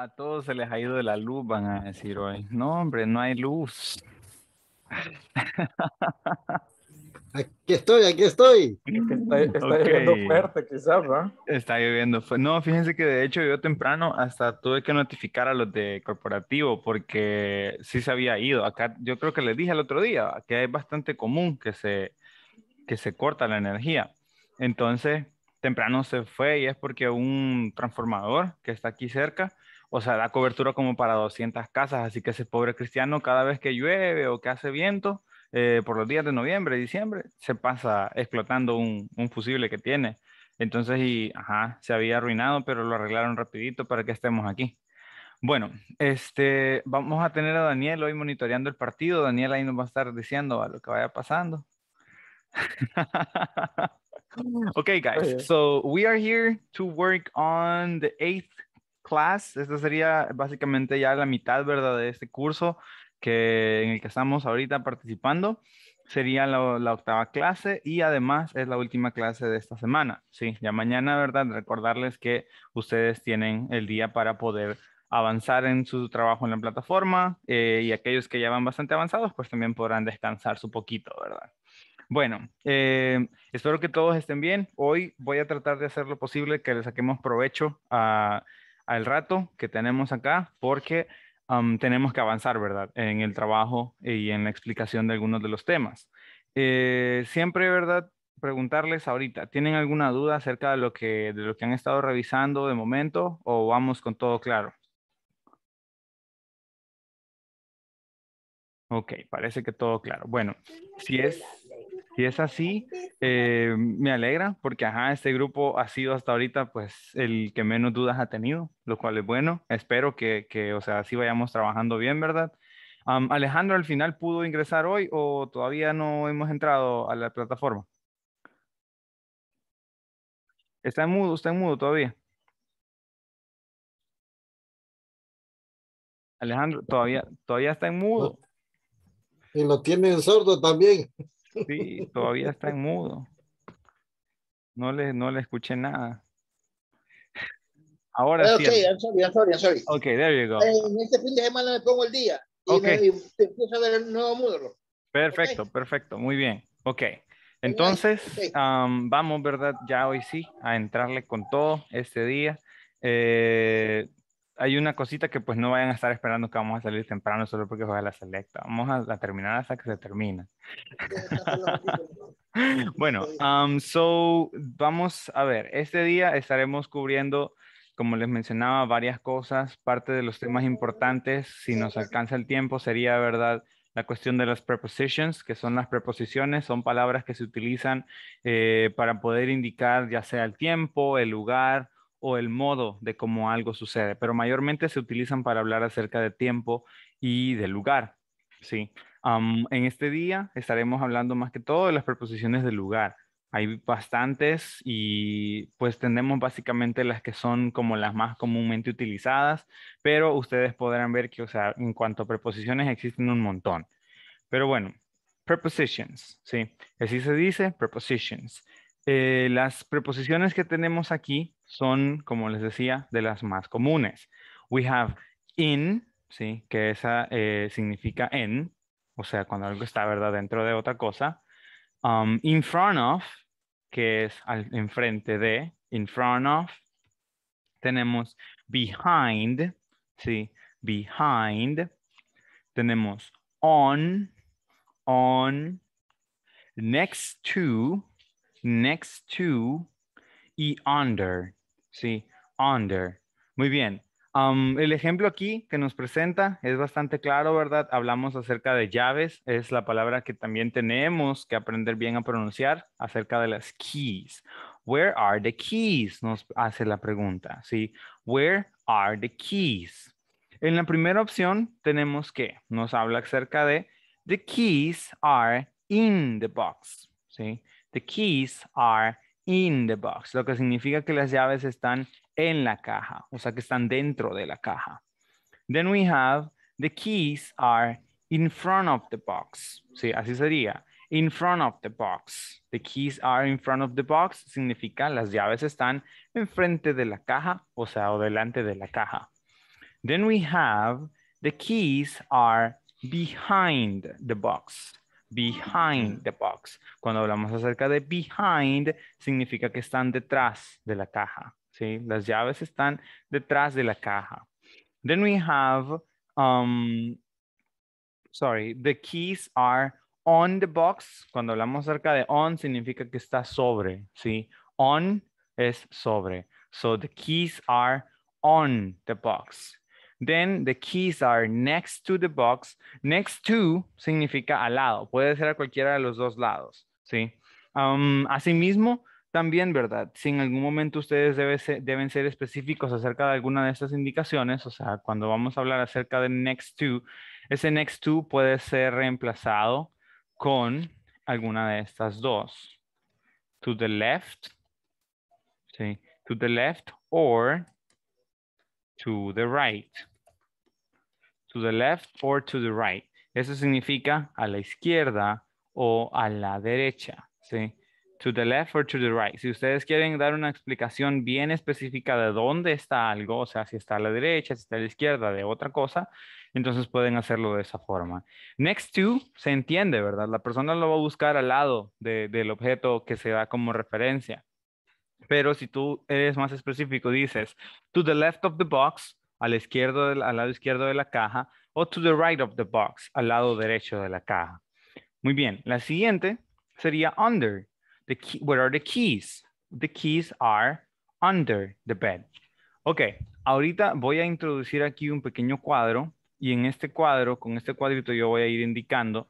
A todos se les ha ido de la luz, van a decir hoy. No, hombre, no hay luz. Aquí estoy, aquí estoy. Está, lloviendo fuerte, quizás, Está lloviendo fuerte. No, fíjense que de hecho yo temprano hasta tuve que notificar a los de corporativo porque sí se había ido. Acá yo creo que les dije el otro día que es bastante común que se, que se corta la energía. Entonces, temprano se fue y es porque un transformador que está aquí cerca o sea, da cobertura como para 200 casas, así que ese pobre cristiano cada vez que llueve o que hace viento, eh, por los días de noviembre, diciembre, se pasa explotando un, fusible que tiene. Entonces, y, ajá, se había arruinado, pero lo arreglaron rapidito para que estemos aquí. Bueno, este, vamos a tener a Daniel hoy monitoreando el partido. Daniel ahí nos va a estar diciendo a lo que vaya pasando. Ok, guys, so we are here to work on the eighth class. Esta sería básicamente ya la mitad, ¿verdad? De este curso que, en el que estamos ahorita participando. Sería la, octava clase y además es la última clase de esta semana. Sí, ya mañana, ¿verdad? Recordarles que ustedes tienen el día para poder avanzar en su trabajo en la plataforma eh, y aquellos que ya van bastante avanzados, pues también podrán descansar su poquito, ¿verdad? Bueno, eh, espero que todos estén bien. Hoy voy a tratar de hacer lo posible que le saquemos provecho a al rato que tenemos acá porque tenemos que avanzar, ¿verdad? En el trabajo y en la explicación de algunos de los temas. Eh, siempre, ¿verdad? Preguntarles ahorita, ¿tienen alguna duda acerca de lo, que, de lo que han estado revisando de momento o vamos con todo claro? Ok, parece que todo claro. Bueno, si es... Y es así, eh, me alegra porque este grupo ha sido hasta ahorita pues el que menos dudas ha tenido, lo cual es bueno. Espero que, o sea, así vayamos trabajando bien, ¿verdad? Alejandro, ¿al final pudo ingresar hoy o todavía no hemos entrado a la plataforma? Está en mudo, está en mudo todavía. Alejandro, todavía, todavía está en mudo. Y lo tienen sordo también. Sí, todavía está en mudo. No le, no le escuché nada. Ahora eh, sí. I'm sorry, sorry, sorry. Ok, there you go. En este fin de semana me pongo el día. Y, empiezo a ver el nuevo módulo. Perfecto, perfecto. Muy bien. Ok. Entonces, um, vamos, ¿verdad? Ya hoy sí, a entrarle con todo este día. Eh, hay una cosita que pues no vayan a estar esperando que vamos a salir temprano solo porque juega la selecta. Vamos a, terminar hasta que se termina. bueno, um, so vamos a ver. Este día estaremos cubriendo, como les mencionaba, varias cosas. Parte de los temas importantes, si nos alcanza el tiempo, sería, ¿verdad? la cuestión de las prepositions, que son las preposiciones, son palabras que se utilizan eh, para poder indicar ya sea el tiempo, el lugar o el modo de cómo algo sucede, pero mayormente se utilizan para hablar acerca de tiempo y de lugar. Sí. en este día estaremos hablando más que todo de las preposiciones de lugar. Hay bastantes y pues tenemos básicamente las que son como las más comúnmente utilizadas, pero ustedes podrán ver que, o sea, en cuanto a preposiciones existen un montón. Pero bueno, prepositions, ¿sí? Así se dice, prepositions. Eh, las preposiciones que tenemos aquí son, como les decía, de las más comunes. We have in, ¿sí? que esa eh, significa en, o sea, cuando algo está ¿verdad? dentro de otra cosa. Um, in front of, que es al, enfrente de, in front of. Tenemos behind, ¿sí? behind. Tenemos on, on. Next to, next to y under, ¿sí? Under. Muy bien. Um, el ejemplo aquí que nos presenta es bastante claro, ¿verdad? Hablamos acerca de llaves, es la palabra que también tenemos que aprender bien a pronunciar acerca de las keys. Where are the keys? Nos hace la pregunta, ¿sí? Where are the keys? En la primera opción tenemos que nos habla acerca de the keys are in the box, ¿sí? The keys are in the box, lo que significa que las llaves están en la caja, o sea que están dentro de la caja. Then we have the keys are in front of the box. Sí, así sería. In front of the box. The keys are in front of the box significa las llaves están enfrente de la caja, o sea, o delante de la caja. Then we have the keys are behind the box behind the box. Cuando hablamos acerca de behind, significa que están detrás de la caja. ¿sí? Las llaves están detrás de la caja. Then we have, um, sorry, the keys are on the box. Cuando hablamos acerca de on, significa que está sobre. ¿sí? On es sobre. So the keys are on the box. Then the keys are next to the box. Next to significa al lado. Puede ser a cualquiera de los dos lados, ¿sí? Um, asimismo, también, ¿verdad? Si en algún momento ustedes deben ser específicos acerca de alguna de estas indicaciones, o sea, cuando vamos a hablar acerca de next to, ese next to puede ser reemplazado con alguna de estas dos. To the left, ¿sí? To the left or to the right. To the left or to the right. Eso significa a la izquierda o a la derecha. ¿sí? To the left or to the right. Si ustedes quieren dar una explicación bien específica de dónde está algo, o sea, si está a la derecha, si está a la izquierda, de otra cosa, entonces pueden hacerlo de esa forma. Next to se entiende, ¿verdad? La persona lo va a buscar al lado del objeto que se da como referencia. Pero si tú eres más específico, dices to the left of the box, al, izquierdo del, al lado izquierdo de la caja, o to the right of the box, al lado derecho de la caja. Muy bien, la siguiente sería under. The where are the keys? The keys are under the bed. Ok, ahorita voy a introducir aquí un pequeño cuadro y en este cuadro, con este cuadrito yo voy a ir indicando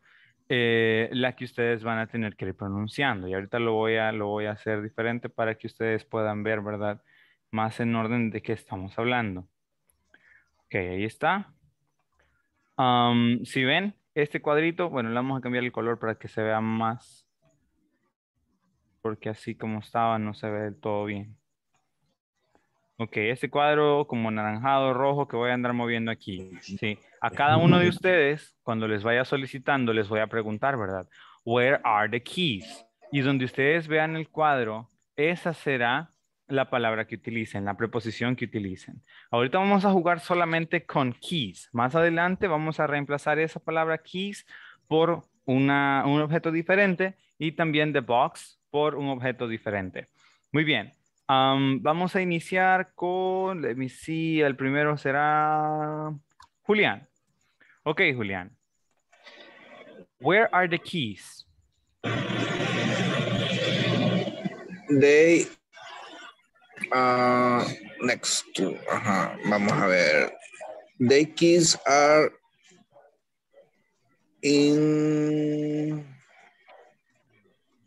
eh, la que ustedes van a tener que ir pronunciando. Y ahorita lo voy, a, lo voy a hacer diferente para que ustedes puedan ver, ¿verdad? Más en orden de qué estamos hablando. Ok, ahí está. si ven, este cuadrito, bueno, le vamos a cambiar el color para que se vea más. Porque así como estaba no se ve del todo bien. Ok, este cuadro como naranjado, rojo que voy a andar moviendo aquí. Sí. A cada uno de ustedes, cuando les vaya solicitando, les voy a preguntar, ¿verdad? Where are the keys? Y donde ustedes vean el cuadro, esa será la palabra que utilicen, la preposición que utilicen. Ahorita vamos a jugar solamente con keys. Más adelante vamos a reemplazar esa palabra keys por un objeto diferente y también the box por un objeto diferente. Muy bien vamos a iniciar con, let me see, el primero será Julián. Ok, Julián. Where are the keys? They uh, next to, ajá, vamos a ver. The keys are in...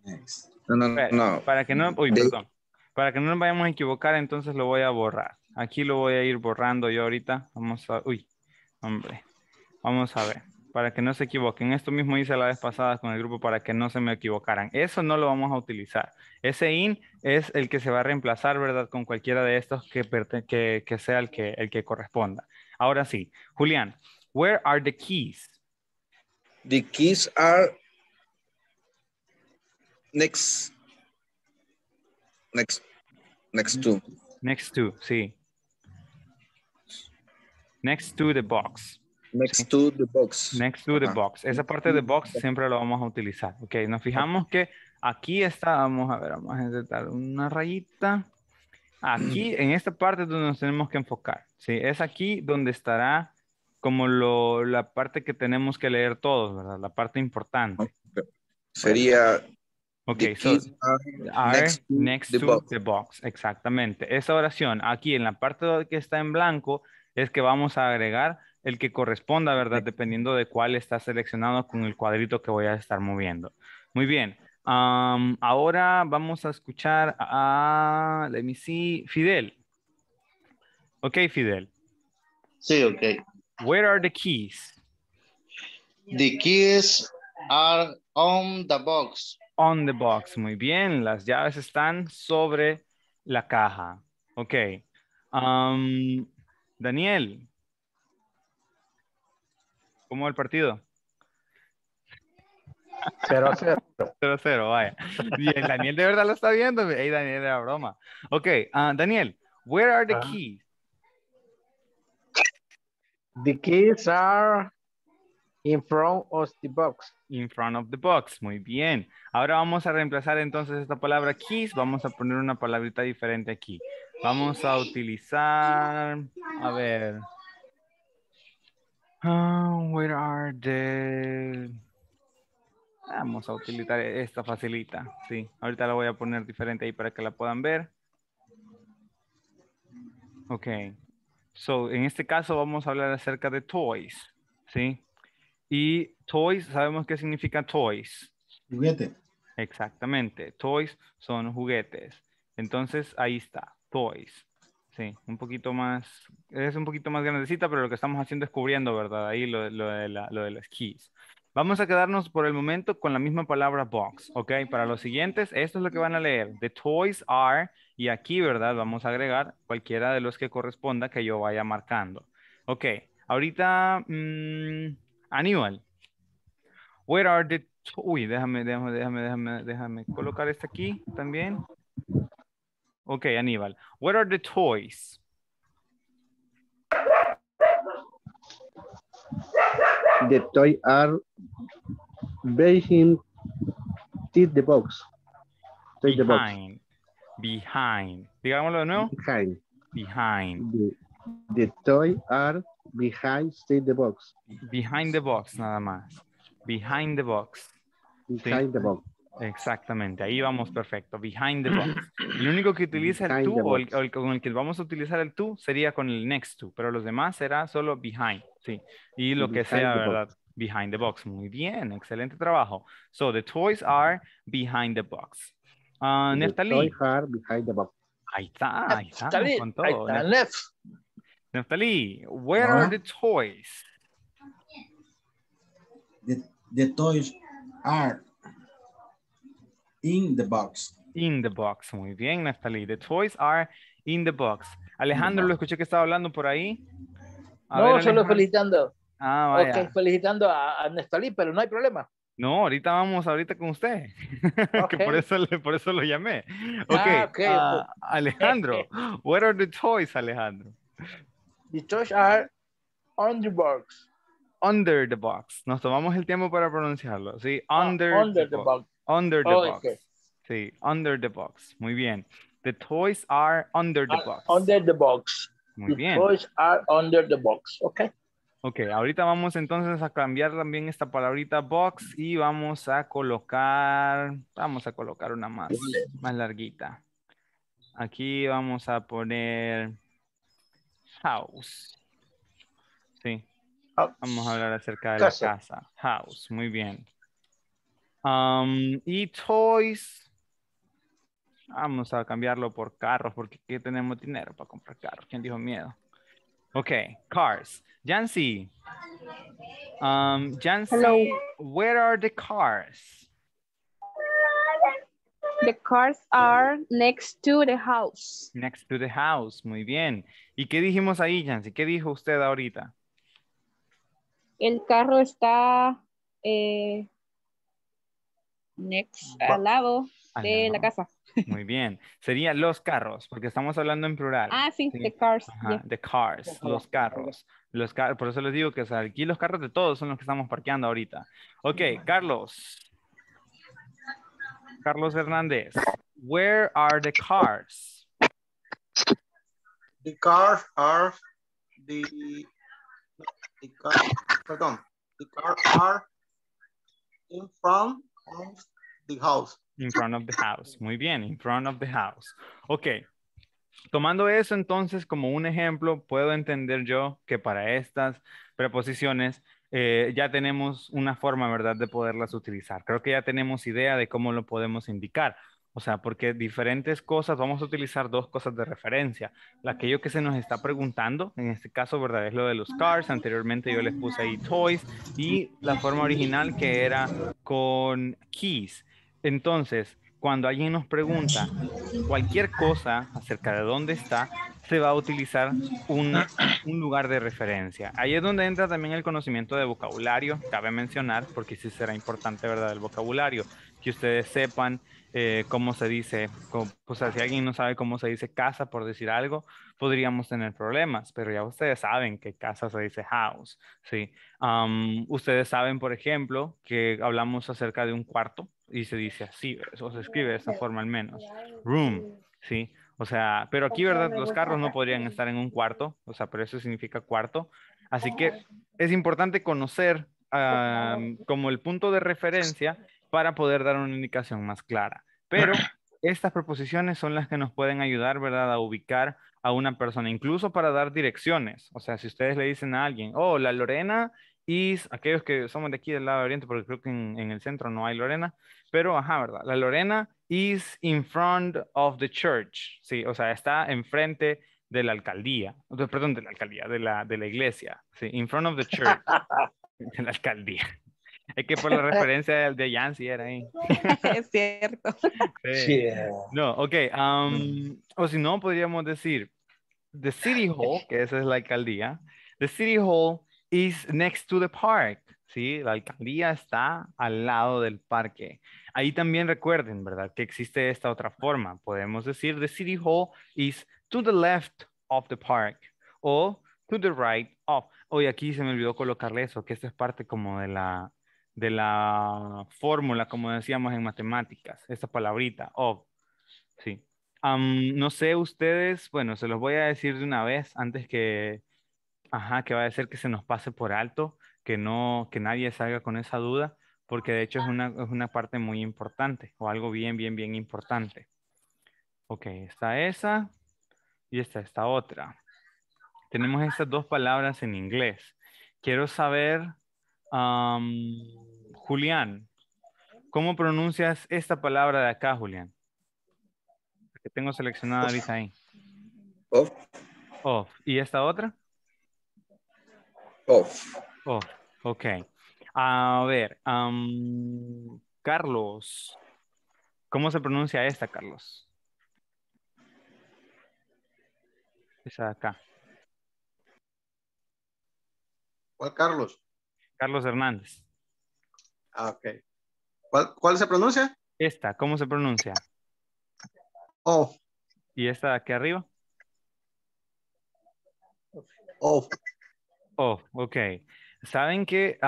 Next. No, no, no. Para que no, uy, perdón. Para que no nos vayamos a equivocar, entonces lo voy a borrar. Aquí lo voy a ir borrando yo ahorita. Vamos a... Uy, hombre. Vamos a ver. Para que no se equivoquen. Esto mismo hice la vez pasada con el grupo para que no se me equivocaran. Eso no lo vamos a utilizar. Ese in es el que se va a reemplazar, ¿verdad? Con cualquiera de estos que, que, sea el que, el que corresponda. Ahora sí. Julián, where are the keys? The keys are next next Next to. Next to, sí. Next to the box. Next to the box. Next to the box. Esa parte de box siempre lo vamos a utilizar. Ok, nos fijamos que aquí está, vamos a ver, vamos a intentar una rayita. Aquí, en esta parte donde nos tenemos que enfocar. Sí, es aquí donde estará como la parte que tenemos que leer todos, ¿verdad? La parte importante. Sería Ok, so are next to, the, box. Exactamente. Esa oración aquí en la parte que está en blanco es que vamos a agregar el que corresponda, ¿verdad? Dependiendo de cuál está seleccionado con el cuadrito que voy a estar moviendo. Muy bien. ahora vamos a escuchar a, let me see, Fidel. Ok, Fidel. Sí, ok. Where are the keys? The keys are on the box on the box. Muy bien, las llaves están sobre la caja. Ok. Um, Daniel, ¿cómo el partido? 0 a 0. 0 a 0, vaya. Bien, Daniel de verdad lo está viendo. Hey, Daniel, era broma. Ok, ah, Daniel, where are the ah. keys? The keys are In front of the box. In front of the box. Muy bien. Ahora vamos a reemplazar entonces esta palabra keys. Vamos a poner una palabrita diferente aquí. Vamos a utilizar... A ver. Ah, where are the... Vamos a utilizar esta facilita. Sí. Ahorita la voy a poner diferente ahí para que la puedan ver. Ok. So, en este caso vamos a hablar acerca de toys. Sí. Y toys, sabemos qué significa toys. Juguete. Exactamente. Toys son juguetes. Entonces, ahí está. Toys. Sí, un poquito más, es un poquito más grandecita, pero lo que estamos haciendo es cubriendo, ¿verdad? Ahí lo, de, la, lo keys. Vamos a quedarnos por el momento con la misma palabra box, ¿ok? Para los siguientes, esto es lo que van a leer. The toys are, y aquí, ¿verdad? Vamos a agregar cualquiera de los que corresponda que yo vaya marcando. Ok, ahorita... Mm, Aníbal. Where are the... Uy, déjame, déjame, déjame, déjame, déjame colocar esta aquí también. Ok, Aníbal. Where are the toys? The toy are behind the box. Behind. Digámoslo de nuevo. Behind. Behind. The, the are Behind the Box. Behind the Box, nada más. Behind the Box. Behind the Box. Exactamente, ahí vamos perfecto. Behind the box. El único que utiliza el tú o el, con el que vamos a utilizar el tú sería con el next to, pero los demás será solo behind, sí. Y lo que sea, ¿verdad? Behind the box. Muy bien, excelente trabajo. So the toys are behind the box. Uh, the behind the box. Ahí está, ahí ah, está. Natalie, where are the toys? The, toys are in the box. In the box. Muy bien, Natalie. The toys are in the box. Alejandro, lo escuché que estaba hablando por ahí. no, solo felicitando. Ah, vaya. felicitando a, pero no hay problema. No, ahorita vamos ahorita con usted. que por eso, por eso lo llamé. Ah, ah, ok. Alejandro, where are the toys, Alejandro? The toys are under the box. Under the box. Nos tomamos el tiempo para pronunciarlo. Sí, ah, under, under the, box. Under the oh, box. Sí, under the box. Muy bien. The toys are under the ah, box. Under the box. Muy the bien. toys are under the box. Ok. Ok, ahorita vamos entonces a cambiar también esta palabrita box y vamos a colocar, vamos a colocar una más, más larguita. Aquí vamos a poner house. Sí. Vamos a hablar acerca de la casa. House, muy bien. Um, y toys. Vamos a cambiarlo por carros, porque tenemos dinero para comprar carros. ¿Quién dijo miedo? Ok, cars. Jancy. Jancy, um, where are the cars? The cars are next to the house. Next to the house, muy bien. ¿Y qué dijimos ahí, Jancy? ¿Qué dijo usted ahorita? El carro está eh, next, al lado de la casa. Muy bien. Serían los carros, porque estamos hablando en plural. Ah, sí, the cars. The cars, los carros. Los por eso les digo que aquí los carros de todos son los que estamos parqueando ahorita. Ok, Carlos. Carlos Hernández. Where are the cars? The cars are the the car, are in front of the house. In front of the house. Muy bien, in front of the house. Ok. Tomando eso entonces como un ejemplo, puedo entender yo que para estas preposiciones eh, ya tenemos una forma, ¿verdad?, de poderlas utilizar. Creo que ya tenemos idea de cómo lo podemos indicar. O sea, porque diferentes cosas, vamos a utilizar dos cosas de referencia. La aquello que se nos está preguntando, en este caso, ¿verdad? Es lo de los cars. Anteriormente yo les puse ahí toys y la forma original que era con keys. Entonces, cuando alguien nos pregunta cualquier cosa acerca de dónde está, se este va a utilizar un, lugar de referencia. Ahí es donde entra también el conocimiento de vocabulario, cabe mencionar, porque sí será importante, ¿verdad?, el vocabulario, que ustedes sepan eh, cómo se dice, o sea, si alguien no sabe cómo se dice casa, por decir algo, podríamos tener problemas, pero ya ustedes saben que casa se dice house, ¿sí? ustedes saben, por ejemplo, que hablamos acerca de un cuarto y se dice así, o se escribe de esa forma al menos, room, ¿sí? O sea, pero aquí, ¿verdad? Los carros no podrían estar en un cuarto, o sea, pero eso significa cuarto. Así que oh. es importante conocer ah, como el punto de referencia para poder dar una indicación más clara. Pero estas proposiciones son las que nos pueden ayudar, ¿verdad?, a ubicar a una persona, incluso para dar direcciones. O sea, si ustedes le dicen a alguien, oh, la Lorena y aquellos que somos de aquí del lado oriente, porque creo que en, en, el centro no hay Lorena, pero ajá, ¿verdad? La Lorena is in front of the church, ¿sí? O sea, está enfrente de la alcaldía, perdón, de la alcaldía, de la, de la iglesia, ¿sí? In front of the church, de la alcaldía. Es que por la referencia de, Yancy era ahí. Es cierto. Sí. No, ok. Um, o si no, podríamos decir, the city hall, que esa es la alcaldía, the city hall is next to the park. ¿sí? La alcaldía está al lado del parque. Ahí también recuerden, ¿verdad? Que existe esta otra forma. Podemos decir, the city hall is to the left of the park o to the right of. Hoy aquí se me olvidó colocarle eso, que esta es parte como de la, de la fórmula, como decíamos en matemáticas, esta palabrita, of. Sí. no sé ustedes, bueno, se los voy a decir de una vez antes que, ajá, que va a ser que se nos pase por alto que, no, que nadie salga con esa duda, porque de hecho es una, parte muy importante o algo bien, bien, bien importante. Ok, está esa y está esta otra. Tenemos estas dos palabras en inglés. Quiero saber, Julián, ¿cómo pronuncias esta palabra de acá, Julián? Que tengo seleccionada ahorita ahí. Off. Off. ¿Y esta otra? Off. Oh, ok. A ver, Carlos. ¿Cómo se pronuncia esta, Carlos? Esa de acá. ¿Cuál Carlos? Carlos Hernández. Ah, ok. ¿Cuál, se pronuncia? Esta, ¿cómo se pronuncia? Oh. ¿Y esta de aquí arriba? Oh. Oh, ok. Saben que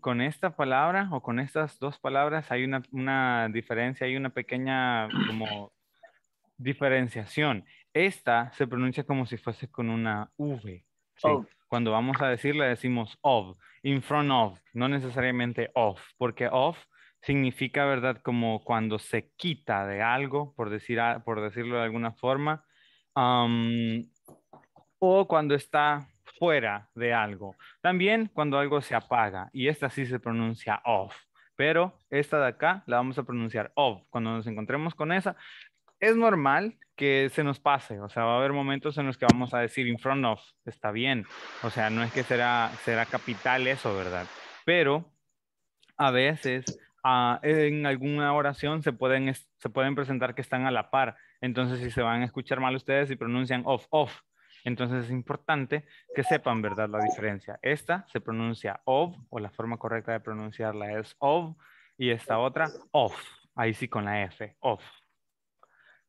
con esta palabra o con estas dos palabras hay una, diferencia, hay una pequeña como diferenciación. Esta se pronuncia como si fuese con una V. Cuando vamos a decirla decimos of, in front of, no necesariamente of, porque of significa, ¿verdad? Como cuando se quita de algo, por, decir, por decirlo de alguna forma, o cuando está fuera de algo. También cuando algo se apaga, y esta sí se pronuncia off, pero esta de acá la vamos a pronunciar off. Cuando nos encontremos con esa, es normal que se nos pase, o sea, va a haber momentos en los que vamos a decir in front of, está bien, o sea, no es que será, será capital eso, ¿verdad? Pero a veces ah, en alguna oración se pueden, se pueden presentar que están a la par. Entonces, si se van a escuchar mal ustedes y pronuncian off, off, entonces es importante que sepan, ¿verdad?, la diferencia. Esta se pronuncia of, o la forma correcta de pronunciarla es of, y esta otra off, ahí sí con la F, off.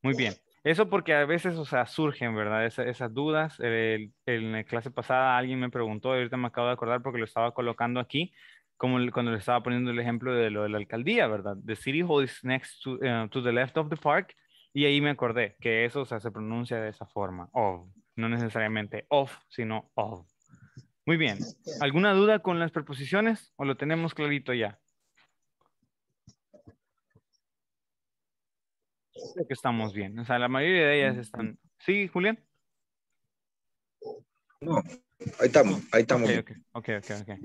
Muy bien. Eso porque a veces, o sea, surgen, ¿verdad? esas dudas. en la clase pasada alguien me preguntó, ahorita me acabo de acordar porque lo estaba colocando aquí, como cuando le estaba poniendo el ejemplo de lo de la alcaldía, ¿verdad? The city hall is next eh, to, the left of the park. Y ahí me acordé que eso, se pronuncia de esa forma, of no necesariamente off, sino of. Muy bien. ¿Alguna duda con las preposiciones o lo tenemos clarito ya? Creo que estamos bien. O sea, la mayoría de ellas están. ¿Sí, Julián? No, ahí estamos, ahí estamos. Ok, ok, ok. okay.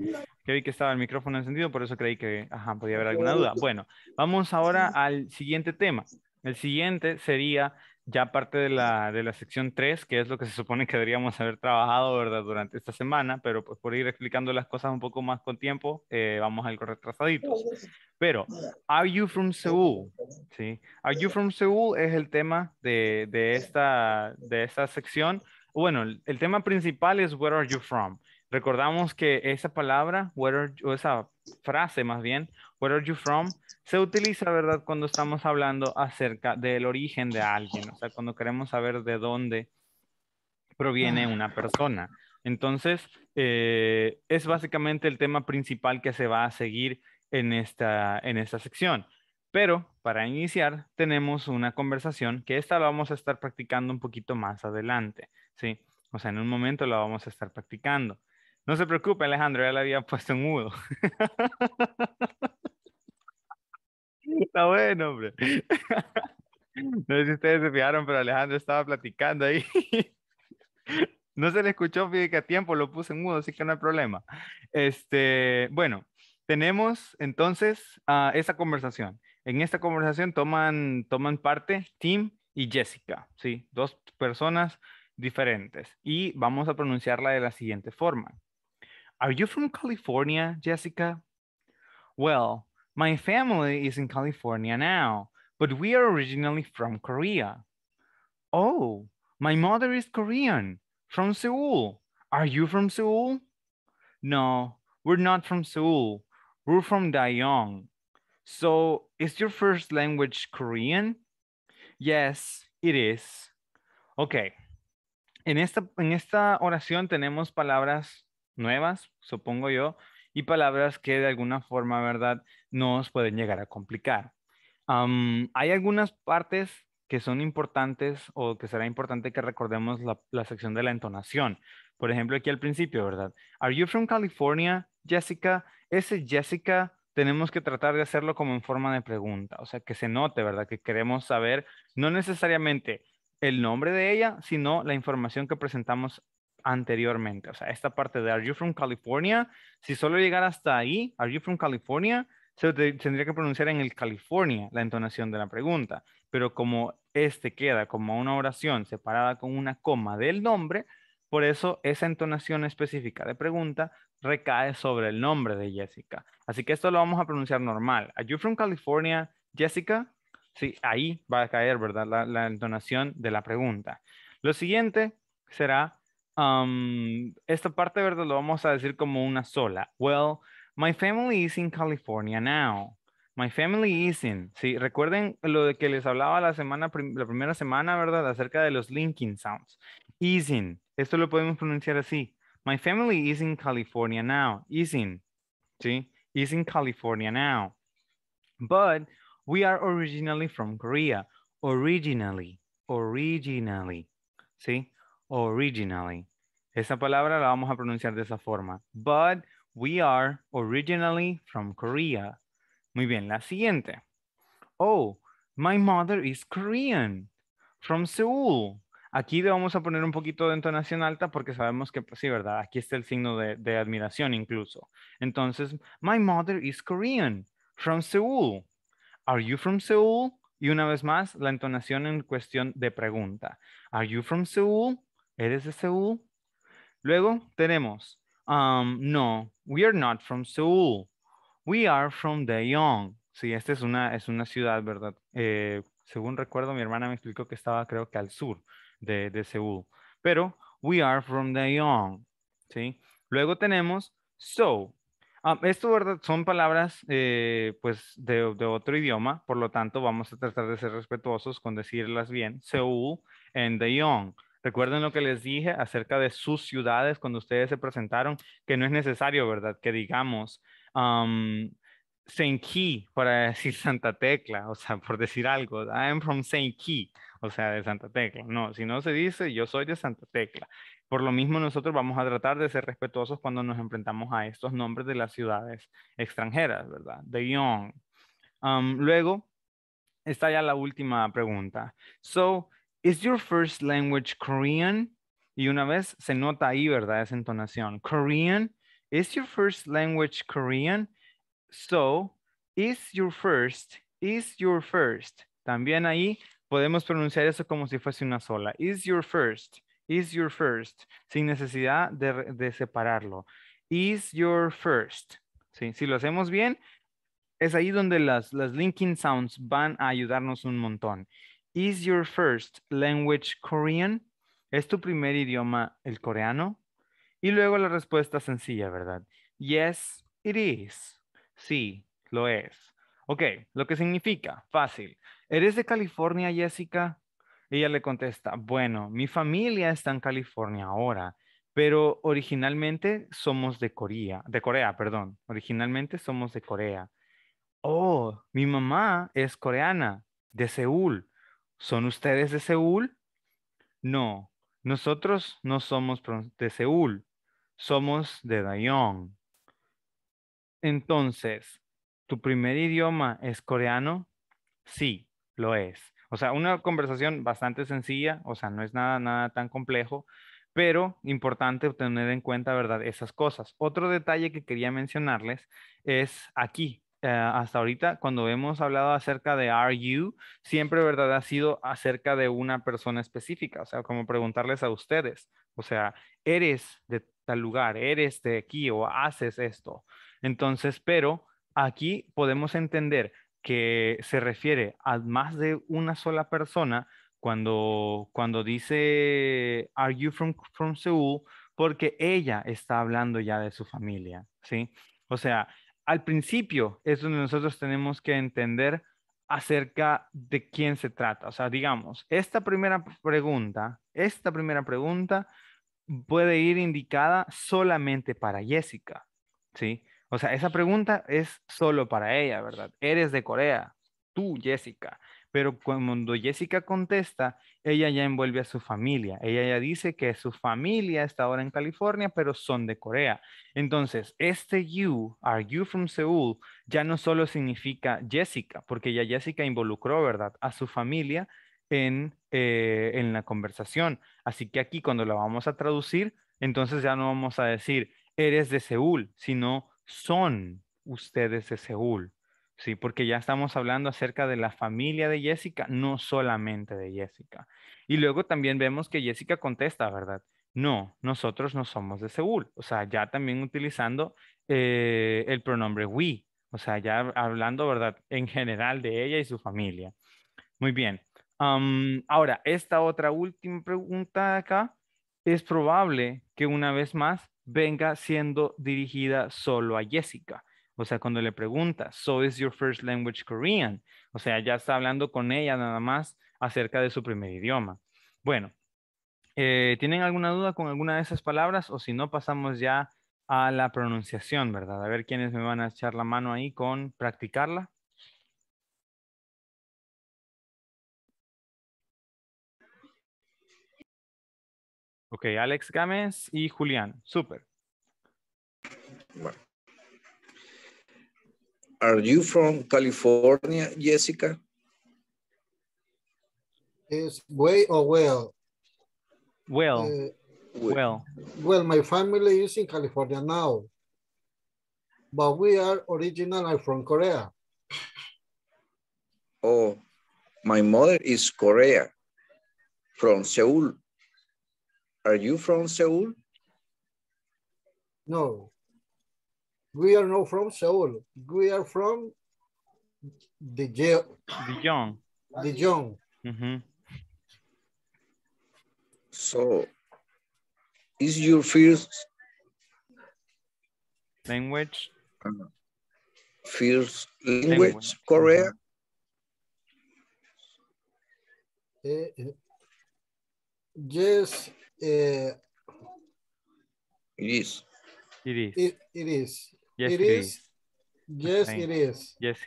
Que vi que estaba el micrófono encendido, por eso creí que ajá, podía haber alguna duda. Bueno, vamos ahora al siguiente tema. El siguiente sería ya parte de la, sección 3, que es lo que se supone que deberíamos haber trabajado ¿verdad? durante esta semana, pero pues por ir explicando las cosas un poco más con tiempo, eh, vamos algo retrasaditos. Pero, Are You From Seoul? ¿Sí? Are You From Seoul es el tema de, de esta, de sección. Bueno, el tema principal es Where Are You From? Recordamos que esa palabra, o esa frase más bien, where are you from, se utiliza, ¿verdad?, cuando estamos hablando acerca del origen de alguien, o sea, cuando queremos saber de dónde proviene una persona. Entonces, eh, es básicamente el tema principal que se va a seguir en esta, en esta sección. Pero para iniciar, tenemos una conversación que esta la vamos a estar practicando un poquito más adelante, ¿sí? O sea, en un momento la vamos a estar practicando. No se preocupe, Alejandro, ya le había puesto en mudo. Está bueno, hombre. No sé si ustedes se fijaron, pero Alejandro estaba platicando ahí. No se le escuchó, fíjate a tiempo, lo puse en mudo, así que no hay problema. Este, bueno, tenemos entonces ah, esa conversación. En esta conversación toman, toman parte Tim y Jessica, ¿sí? Dos personas diferentes. Y vamos a pronunciarla de la siguiente forma. Are you from California, Jessica? Well, my family is in California now, but we are originally from Korea. Oh, my mother is Korean, from Seoul. Are you from Seoul? No, we're not from Seoul. We're from Daejeon. So, is your first language Korean? Yes, it is. Ok. En esta, en esta oración tenemos palabras nuevas, supongo yo, y palabras que de alguna forma, ¿verdad?, nos pueden llegar a complicar. hay algunas partes que son importantes o que será importante que recordemos la, la sección de la entonación. Por ejemplo, aquí al principio, ¿verdad? Are you from California, Jessica? Ese Jessica tenemos que tratar de hacerlo como en forma de pregunta, o sea, que se note, ¿verdad? Que queremos saber no necesariamente el nombre de ella, sino la información que presentamos anteriormente. O sea, esta parte de Are You From California, si solo llegara hasta ahí, Are You From California, se tendría que pronunciar en el California la entonación de la pregunta. Pero como este queda como una oración separada con una coma del nombre, por eso esa entonación específica de pregunta recae sobre el nombre de Jessica. Así que esto lo vamos a pronunciar normal. Are you from California, Jessica? Sí, ahí va a caer, ¿verdad? La, la entonación de la pregunta. Lo siguiente será Um, esta parte ¿verdad?, lo vamos a decir como una sola. Well, my family is in California now. My family is in. Sí, recuerden lo de que les hablaba la semana, la primera semana, ¿verdad? Acerca de los linking sounds. Is in. Esto lo podemos pronunciar así. My family is in California now. Is in. Sí, is in California now. But we are originally from Korea. Originally. Originally. Sí originally. Esa palabra la vamos a pronunciar de esa forma. But we are originally from Korea. Muy bien, la siguiente. Oh, my mother is Korean from Seoul. Aquí le vamos a poner un poquito de entonación alta porque sabemos que, pues sí, ¿verdad? Aquí está el signo de, de admiración incluso. Entonces, my mother is Korean from Seoul. Are you from Seoul? Y una vez más, la entonación en cuestión de pregunta. Are you from Seoul? ¿Eres de Seúl? Luego tenemos, um, no, we are not from Seúl. We are from Daejeon. Sí, esta es una, es una ciudad, ¿verdad? Eh, según recuerdo, mi hermana me explicó que estaba creo que al sur de, Seúl. Pero, we are from Daejeon. ¿Sí? Luego tenemos, so. Um, esto, ¿verdad? Son palabras, eh, pues, de, otro idioma. Por lo tanto, vamos a tratar de ser respetuosos con decirlas bien. Seúl and Daejeon. Recuerden lo que les dije acerca de sus ciudades cuando ustedes se presentaron, que no es necesario, ¿verdad? Que digamos Saint Key para decir Santa Tecla, o sea, por decir algo, I'm from Saint Key, o sea, de Santa Tecla. No, si no se dice yo soy de Santa Tecla. Por lo mismo, nosotros vamos a tratar de ser respetuosos cuando nos enfrentamos a estos nombres de las ciudades extranjeras, ¿verdad? De Young. luego, está ya la última pregunta. So, ¿Is your first language Korean? Y una vez se nota ahí, ¿verdad? Esa entonación. Korean. ¿Is your first language Korean? So, is your first, is your first. También ahí podemos pronunciar eso como si fuese una sola. Is your first, is your first, sin necesidad de, separarlo. Is your first. ¿Sí? Si lo hacemos bien, es ahí donde las, las linking sounds van a ayudarnos un montón. Is your first language Korean? ¿Es tu primer idioma el coreano? Y luego la respuesta sencilla, ¿verdad? Yes, it is. Sí, lo es. Ok, lo que significa, fácil. ¿Eres de California, Jessica? Ella le contesta, bueno, mi familia está en California ahora, pero originalmente somos de Corea, de Corea, perdón, originalmente somos de Corea. Oh, mi mamá es coreana, de Seúl. ¿Son ustedes de Seúl? No, nosotros no somos de Seúl, somos de Dayong. Entonces, ¿tu primer idioma es coreano? Sí, lo es. O sea, una conversación bastante sencilla, o sea, no es nada, nada tan complejo, pero importante tener en cuenta, ¿verdad? Esas cosas. Otro detalle que quería mencionarles es aquí, eh, hasta ahorita, cuando hemos hablado acerca de Are You, siempre, ¿verdad? Ha sido acerca de una persona específica, o sea, como preguntarles a ustedes, o sea, eres de tal lugar, eres de aquí o haces esto. Entonces, pero aquí podemos entender que se refiere a más de una sola persona cuando, cuando dice, Are you from, from Seoul? Porque ella está hablando ya de su familia, ¿sí? O sea, al principio es donde nosotros tenemos que entender acerca de quién se trata. O sea, digamos, esta primera pregunta, esta primera pregunta puede ir indicada solamente para Jessica, ¿sí? O sea, esa pregunta es solo para ella, ¿verdad? Eres de Corea, tú, Jessica. Pero cuando Jessica contesta, ella ya envuelve a su familia. Ella ya dice que su familia está ahora en California, pero son de Corea. Entonces, este you, are you from Seoul, ya no solo significa Jessica, porque ya Jessica involucró, ¿verdad?, a su familia en, eh, en la conversación. Así que aquí cuando la vamos a traducir, entonces ya no vamos a decir eres de Seúl, sino son ustedes de Seúl. ¿sí? Porque ya estamos hablando acerca de la familia de Jessica, no solamente de Jessica. Y luego también vemos que Jessica contesta, ¿verdad? No, nosotros no somos de Seúl. O sea, ya también utilizando eh, el pronombre we. O sea, ya hablando, ¿verdad? En general de ella y su familia. Muy bien. ahora, esta otra última pregunta acá. Es probable que una vez más venga siendo dirigida solo a Jessica o sea, cuando le pregunta, so is your first language Korean? O sea, ya está hablando con ella nada más acerca de su primer idioma. Bueno, eh, ¿tienen alguna duda con alguna de esas palabras? O si no, pasamos ya a la pronunciación, ¿verdad? A ver quiénes me van a echar la mano ahí con practicarla. Ok, Alex Gámez y Julián. Super. Bueno. Are you from California, Jessica? Is way or oh, well? Well. Uh, well. Well, my family is in California now. But we are originally from Korea. Oh, my mother is Korea, from Seoul. Are you from Seoul? No. We are not from Seoul. We are from the jail. The young. Mm -hmm. So, is your first language? Uh, first language, Korea? Uh, yes. Uh, it is. It is. It, it is. Yes, it, is. Yes, it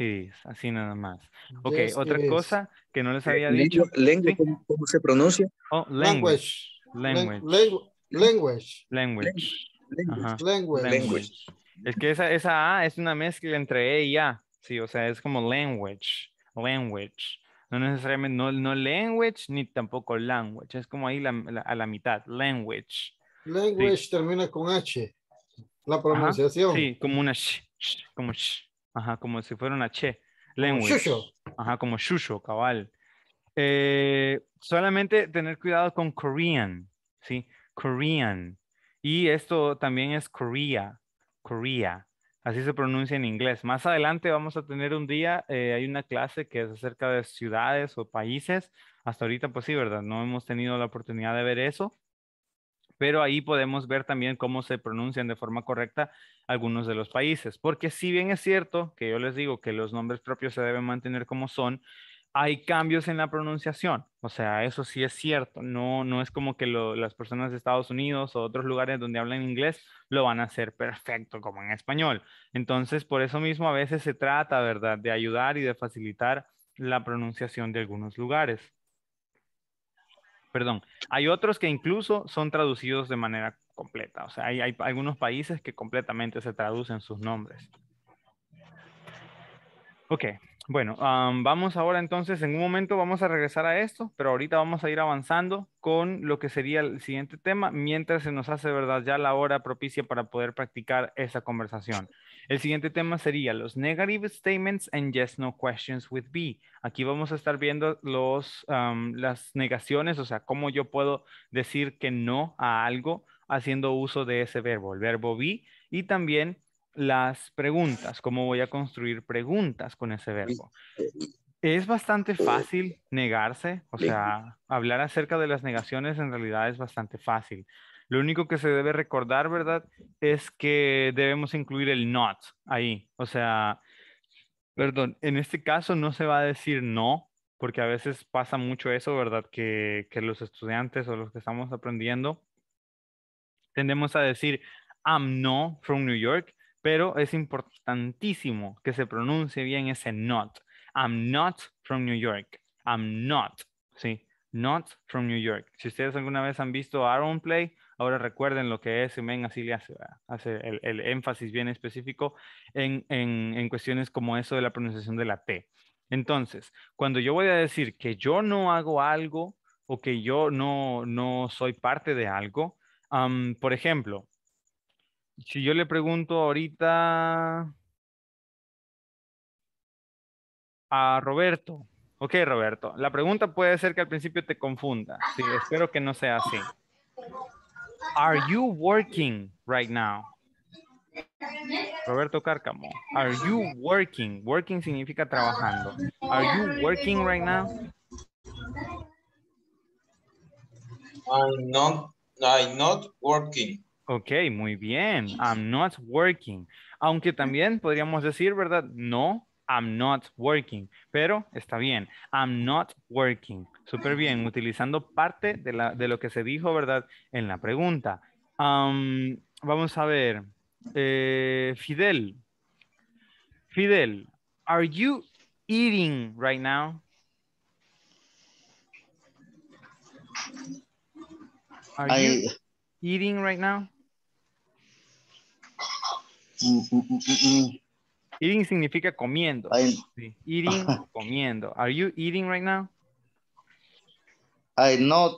is. Así nada más. Ok, otra cosa que no les eh, había dicho. ¿cómo, se pronuncia? Oh, language. Language. Language. Language. Language. Es que esa, A es una mezcla entre E y A. Sí, o sea, es como language. Language. No necesariamente, no, language ni tampoco language. Es como ahí a la mitad. Language. Language termina con H. La pronunciación. sí, como una sh, como ajá, como si fuera una che. Language. Shusho. Ajá, como shusho, cabal. Eh, solamente tener cuidado con Korean, ¿sí? Korean. Y esto también es Korea, Korea. Así se pronuncia en inglés. Más adelante vamos a tener un día, eh, hay una clase que es acerca de ciudades o países. Hasta ahorita, pues sí, ¿verdad? No hemos tenido la oportunidad de ver eso, pero ahí podemos ver también cómo se pronuncian de forma correcta algunos de los países, porque si bien es cierto que yo les digo que los nombres propios se deben mantener como son, hay cambios en la pronunciación, o sea, eso sí es cierto, no, no es como que las personas de Estados Unidos o otros lugares donde hablan inglés lo van a hacer perfecto como en español. Entonces, por eso mismo a veces se trata, ¿verdad?, de ayudar y de facilitar la pronunciación de algunos lugares perdón, hay otros que incluso son traducidos de manera completa. O sea, hay, algunos países que completamente se traducen sus nombres. Ok, bueno, vamos ahora entonces, en un momento vamos a regresar a esto, pero ahorita vamos a ir avanzando con lo que sería el siguiente tema, mientras se nos hace, ¿verdad? Ya la hora propicia para poder practicar esa conversación. El siguiente tema sería los negative statements and yes no questions with be. Aquí vamos a estar viendo los, las negaciones, o sea, cómo yo puedo decir que no a algo haciendo uso de ese verbo, el verbo be, y también las preguntas, cómo voy a construir preguntas con ese verbo. Es bastante fácil negarse, o sea, hablar acerca de las negaciones en realidad es bastante fácil. Lo único que se debe recordar, ¿verdad? Es que debemos incluir el not ahí. O sea, perdón, en este caso no se va a decir no, porque a veces pasa mucho eso, ¿verdad? Que, los estudiantes o los que estamos aprendiendo tendemos a decir I'm no from New York, pero es importantísimo que se pronuncie bien ese not. I'm not from New York. I'm not, ¿sí? Not from New York. Si ustedes alguna vez han visto Aaron Play, Ahora recuerden lo que es men así le hace, el, énfasis bien específico en, cuestiones como eso de la pronunciación de la T. Entonces, cuando yo voy a decir que yo no hago algo o que yo no, no soy parte de algo, por ejemplo, si yo le pregunto ahorita a Roberto, ok Roberto, la pregunta puede ser que al principio te confunda, espero que no sea así. Are you working right now? Roberto Cárcamo, are you working? Working significa trabajando. Are you working right now? I'm not, I'm not working. Ok, muy bien. I'm not working. Aunque también podríamos decir, ¿verdad? No, I'm not working. Pero está bien. I'm not working. Súper bien. Utilizando parte de, la, de, lo que se dijo, ¿verdad? En la pregunta. vamos a ver. Eh, Fidel. Fidel, are you eating right now? Are you eating right now? Mm, mm, mm, Eating significa comiendo. Eating, comiendo. Are you eating right now? I'm not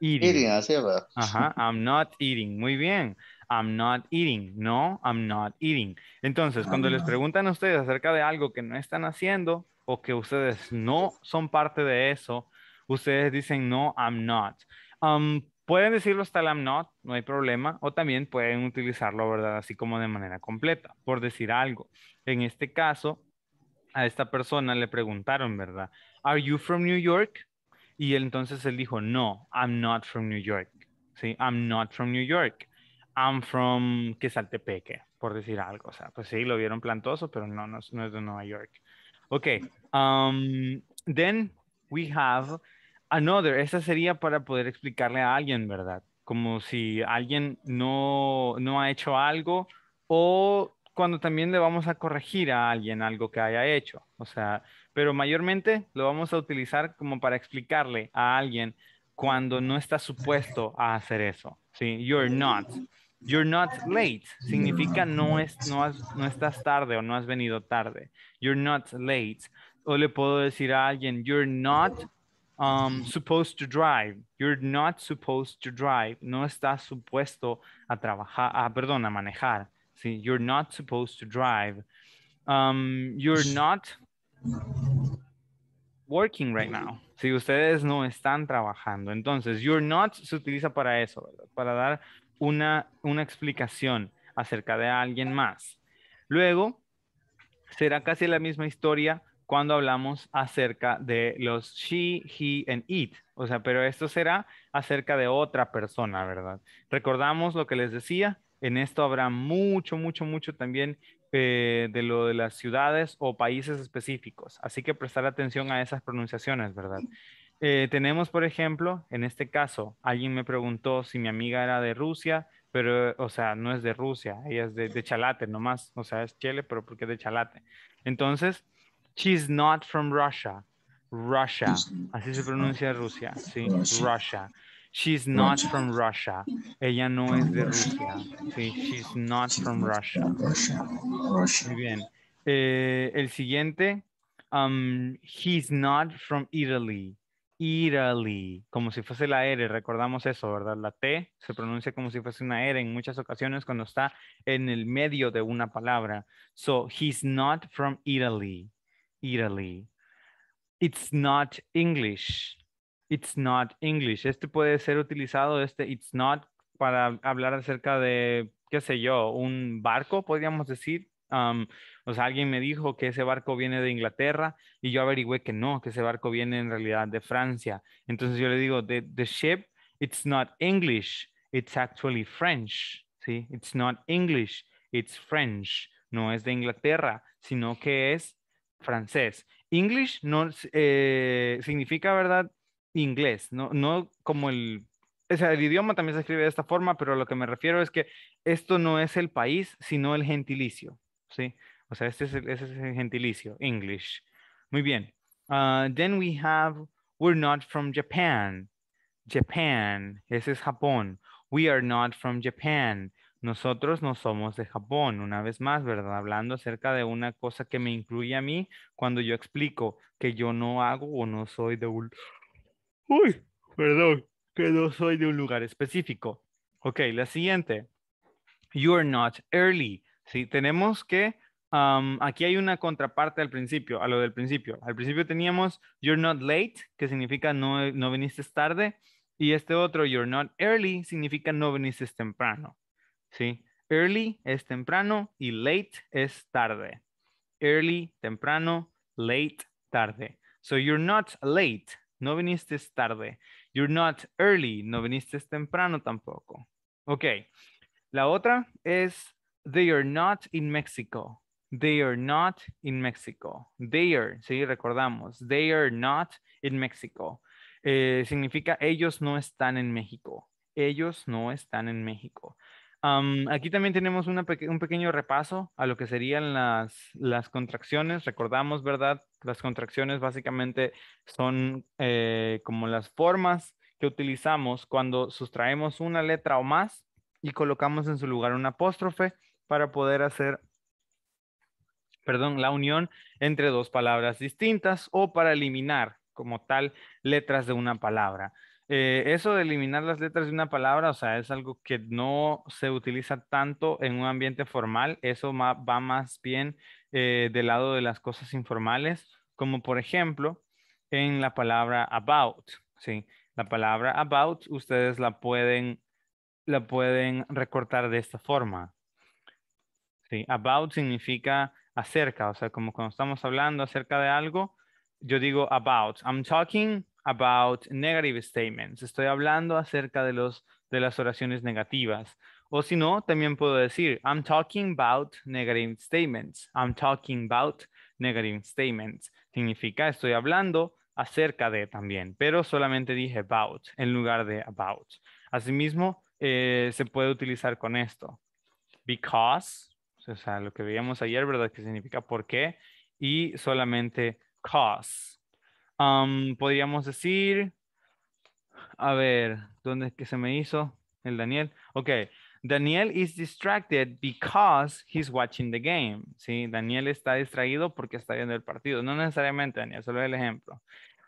eating. I'm not eating. Muy bien. I'm not eating. No, I'm not eating. Entonces, cuando les ah. preguntan a ustedes acerca de algo que no están haciendo o que ustedes no son parte de eso, ustedes dicen no, I'm not. Um, Pueden decirlo hasta el I'm not, no hay problema, o también pueden utilizarlo, ¿verdad? Así como de manera completa, por decir algo. En este caso, a esta persona le preguntaron, ¿verdad? ¿Are you from New York? Y entonces él dijo, no, I'm not from New York. Sí, I'm not from New York. I'm from Quesaltepeque, por decir algo. O sea, pues sí, lo vieron plantoso, pero no, no, es de Nueva York. Ok, um, then we have Another, esa sería para poder explicarle a alguien, ¿verdad? Como si alguien no, no ha hecho algo o cuando también le vamos a corregir a alguien algo que haya hecho. O sea, pero mayormente lo vamos a utilizar como para explicarle a alguien cuando no está supuesto a hacer eso. Sí, you're not. You're not late significa no, es, no, has, no estás tarde o no has venido tarde. You're not late. O le puedo decir a alguien, you're not um, supposed to drive. You're not supposed to drive. No está supuesto a trabajar, a perdón, a manejar. Sí, you're not supposed to drive. Um, you're not working right now. Si ustedes no están trabajando. Entonces, you're not se utiliza para eso, Para dar una, una explicación acerca de alguien más. Luego, será casi la misma historia cuando hablamos acerca de los she, he and it. O sea, pero esto será acerca de otra persona, ¿verdad? Recordamos lo que les decía. En esto habrá mucho, mucho, mucho también eh, de lo de las ciudades o países específicos. Así que prestar atención a esas pronunciaciones, ¿verdad? Eh, tenemos, por ejemplo, en este caso, alguien me preguntó si mi amiga era de Rusia, pero, o sea, no es de Rusia, ella es de, de Chalate nomás, o sea, es Chile, pero porque es de Chalate. Entonces, She's not from Russia. Russia. Así se pronuncia Rusia. Sí, Russia. She's not from Russia. Ella no es de Rusia. Sí, she's not from Russia. Muy bien. Eh, el siguiente. Um, he's not from Italy. Italy, como si fuese la R, recordamos eso, ¿verdad? La T se pronuncia como si fuese una R en muchas ocasiones cuando está en el medio de una palabra. So, he's not from Italy. Italy. It's not English. It's not English. Este puede ser utilizado, este it's not, para hablar acerca de, qué sé yo, un barco, podríamos decir. Um, o sea, alguien me dijo que ese barco viene de Inglaterra y yo averigüé que no, que ese barco viene en realidad de Francia. Entonces yo le digo, the, the ship, it's not English, it's actually French. ¿sí? It's not English, it's French. No es de Inglaterra, sino que es francés. English no eh, significa, ¿verdad? Inglés, no, no como el... el idioma también se escribe de esta forma, pero lo que me refiero es que esto no es el país, sino el gentilicio, ¿sí? O sea, este es el, gentilicio, English. Muy bien. Ah, then we have, we're not from Japan. Japan, ese es Japón. We are not from Japan. Nosotros no somos de Japón, una vez más, ¿verdad? Hablando acerca de una cosa que me incluye a mí cuando yo explico que yo no hago o no soy de un... Uy, perdón, que no soy de un lugar específico. Ok, la siguiente. You're not early. Sí, tenemos que... aquí hay una contraparte al principio, a lo del principio. Al principio teníamos you're not late, que significa no, no viniste tarde. Y este otro, you're not early, significa no viniste temprano. ¿sí? Early es temprano y late es tarde. Early, temprano, late, tarde. So you're not late, no viniste tarde. You're not early, no viniste temprano tampoco. Ok, la otra es they are not in Mexico. They are not in Mexico. They are, sí, recordamos. They are not in Mexico. Eh, significa ellos no están en México. Ellos no están en México aquí también tenemos un pequeño repaso a lo que serían las, contracciones. Recordamos, ¿verdad? Las contracciones básicamente son eh, como las formas que utilizamos cuando sustraemos una letra o más y colocamos en su lugar un apóstrofe para poder hacer, perdón, la unión entre dos palabras distintas o para eliminar como tal letras de una palabra. Eh, eso de eliminar las letras de una palabra, o sea, es algo que no se utiliza tanto en un ambiente formal, eso va más bien eh, del lado de las cosas informales, como por ejemplo en la palabra about, ¿sí? La palabra about ustedes la pueden, la pueden recortar de esta forma. ¿sí? About significa acerca, o sea, como cuando estamos hablando acerca de algo, yo digo about, I'm talking about negative statements. Estoy hablando acerca de, los, de las oraciones negativas. O si no, también puedo decir, I'm talking about negative statements. I'm talking about negative statements. Significa estoy hablando acerca de también, pero solamente dije about en lugar de about. Asimismo, eh, se puede utilizar con esto. Because, o sea, lo que veíamos ayer, ¿verdad? Que significa por qué. Y solamente cause podríamos decir, a ver, ¿dónde es que se me hizo el Daniel? Ok, Daniel is distracted because he's watching the game. Sí, Daniel está distraído porque está viendo el partido. No necesariamente Daniel, solo el ejemplo.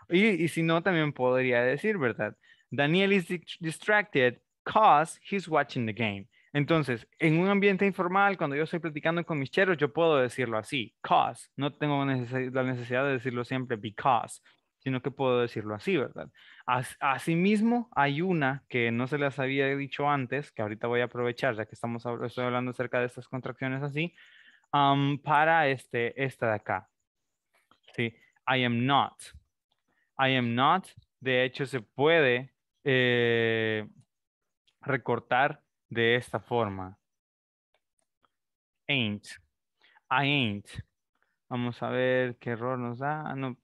Y, si no, también podría decir, ¿verdad? Daniel is distracted because he's watching the game. Entonces, en un ambiente informal, cuando yo estoy platicando con mis cheros, yo puedo decirlo así, cause. No tengo la necesidad de decirlo siempre because sino que puedo decirlo así, ¿verdad? asimismo, hay una que no se las había dicho antes, que ahorita voy a aprovechar, ya que estamos estoy hablando acerca de estas contracciones así, para este, esta de acá. Sí, I am not. I am not. De hecho, se puede eh, recortar de esta forma. Ain't. I ain't. Vamos a ver qué error nos da. Ah, no,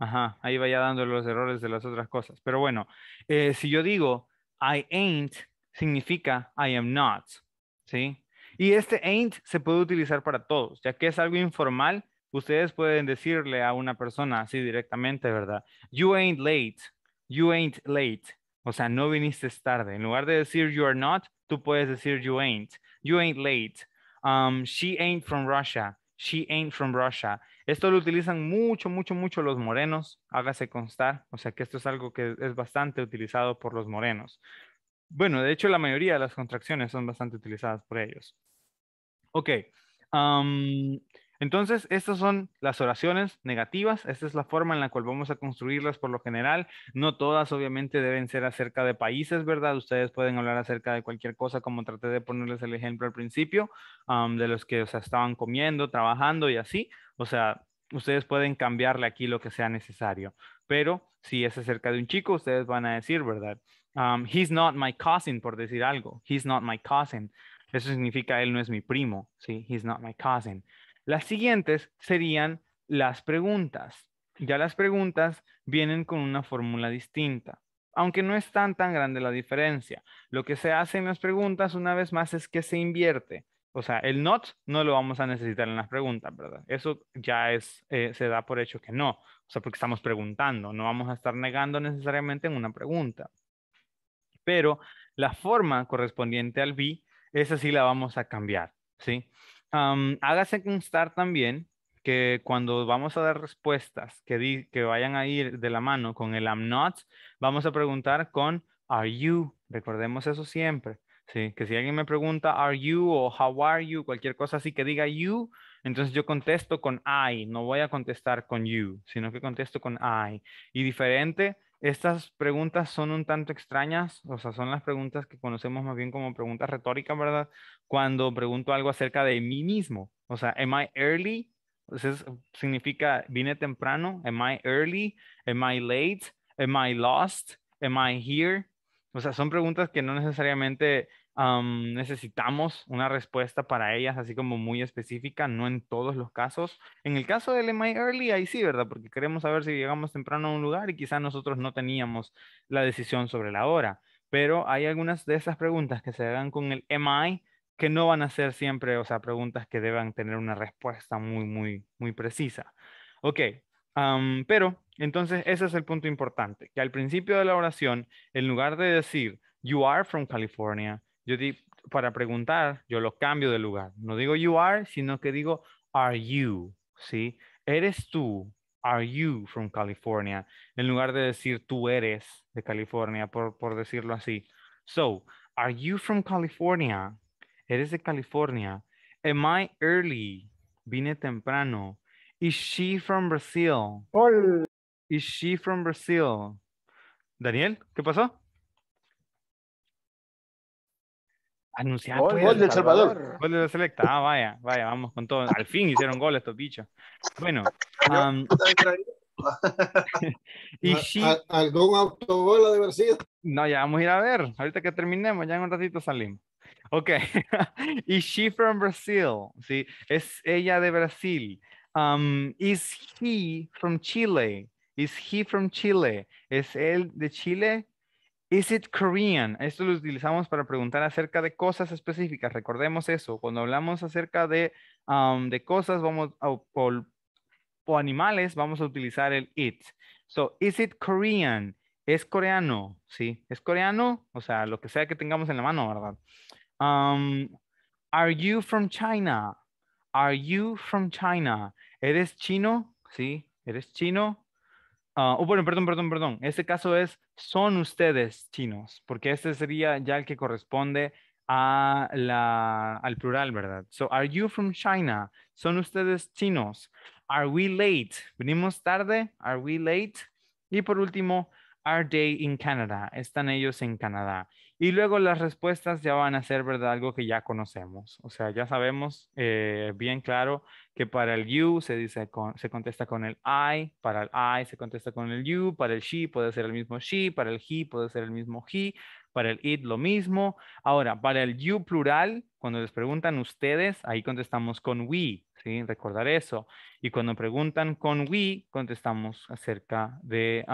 Ajá, ahí vaya dando los errores de las otras cosas. Pero bueno, eh, si yo digo I ain't, significa I am not, ¿sí? Y este ain't se puede utilizar para todos, ya que es algo informal, ustedes pueden decirle a una persona así directamente, ¿verdad? You ain't late, you ain't late, o sea, no viniste tarde. En lugar de decir you are not, tú puedes decir you ain't, you ain't late. Um, she ain't from Russia, she ain't from Russia. Esto lo utilizan mucho, mucho, mucho los morenos, hágase constar, o sea que esto es algo que es bastante utilizado por los morenos. Bueno, de hecho la mayoría de las contracciones son bastante utilizadas por ellos. Ok, entonces estas son las oraciones negativas, esta es la forma en la cual vamos a construirlas por lo general. No todas obviamente deben ser acerca de países, ¿verdad? Ustedes pueden hablar acerca de cualquier cosa, como traté de ponerles el ejemplo al principio, de los que o estaban comiendo, trabajando y así. O sea, ustedes pueden cambiarle aquí lo que sea necesario. Pero si es acerca de un chico, ustedes van a decir, ¿verdad? Um, he's not my cousin, por decir algo. He's not my cousin. Eso significa él no es mi primo, ¿sí? He's not my cousin. Las siguientes serían las preguntas. Ya las preguntas vienen con una fórmula distinta, aunque no es tan, tan grande la diferencia. Lo que se hace en las preguntas, una vez más, es que se invierte. O sea, el not no lo vamos a necesitar en las preguntas, ¿verdad? Eso ya es, eh, se da por hecho que no. O sea, porque estamos preguntando, no vamos a estar negando necesariamente en una pregunta. Pero la forma correspondiente al be, esa sí la vamos a cambiar, ¿sí? hágase constar también que cuando vamos a dar respuestas que, que vayan a ir de la mano con el I'm not, vamos a preguntar con are you. Recordemos eso siempre. Sí, que si alguien me pregunta, ¿are you o how are you? Cualquier cosa así que diga you, entonces yo contesto con I, no voy a contestar con you, sino que contesto con I. Y diferente, estas preguntas son un tanto extrañas, o sea, son las preguntas que conocemos más bien como preguntas retóricas, ¿verdad? Cuando pregunto algo acerca de mí mismo, o sea, ¿am I early? Entonces pues significa, ¿vine temprano? ¿Am I early? ¿Am I late? ¿Am I lost? ¿Am I here? O sea, son preguntas que no necesariamente necesitamos una respuesta para ellas, así como muy específica, no en todos los casos. En el caso del MI Early, ahí sí, ¿verdad? Porque queremos saber si llegamos temprano a un lugar y quizás nosotros no teníamos la decisión sobre la hora. Pero hay algunas de esas preguntas que se hagan con el MI que no van a ser siempre, o sea, preguntas que deban tener una respuesta muy, muy, muy precisa. Ok, pero entonces ese es el punto importante, que al principio de la oración, en lugar de decir, you are from California, yo para preguntar, yo lo cambio de lugar. No digo you are, sino que digo are you, ¿sí? Eres tú, are you from California, en lugar de decir tú eres de California, por, decirlo así. So, are you from California? Eres de California. Am I early? Vine temprano. Is she from Brazil? Is she from Brazil? Daniel, ¿qué pasó? Anunciar. Gol, de Salvador. Salvador. Gol de la selecta. Ah, vaya, vaya, vamos con todo. Al fin hicieron gol estos bichos. Bueno. y si... ¿Algún autogol de Brasil? No, ya vamos a ir a ver. Ahorita que terminemos, ya en un ratito salimos. Ok. y she from Brazil. Sí, es ella de Brasil. Um, is he from Chile? Is he from Chile? ¿Es él de Chile? Is it Korean? Esto lo utilizamos para preguntar acerca de cosas específicas. Recordemos eso. Cuando hablamos acerca de, cosas vamos o, animales, vamos a utilizar el it. So, is it Korean? Es coreano, ¿sí? Es coreano, o sea, lo que sea que tengamos en la mano, ¿verdad? are you from China? Are you from China? ¿Eres chino? ¿Sí? ¿Eres chino? Ah, oh, bueno, perdón, perdón, perdón. Este caso es, son ustedes chinos, porque este sería ya el que corresponde al plural, ¿verdad? So, are you from China? ¿Son ustedes chinos? Are we late? ¿Venimos tarde? Are we late? Y por último, are they in Canada? ¿Están ellos en Canadá? Y luego las respuestas ya van a ser, ¿verdad? Algo que ya conocemos. O sea, ya sabemos eh, bien claro que para el you se, dice se contesta con el I, para el I se contesta con el you, para el she puede ser el mismo she, para el he puede ser el mismo he, para el it lo mismo. Ahora, para el you plural, cuando les preguntan ustedes, ahí contestamos con we, ¿sí? Recordar eso. Y cuando preguntan con we, contestamos acerca de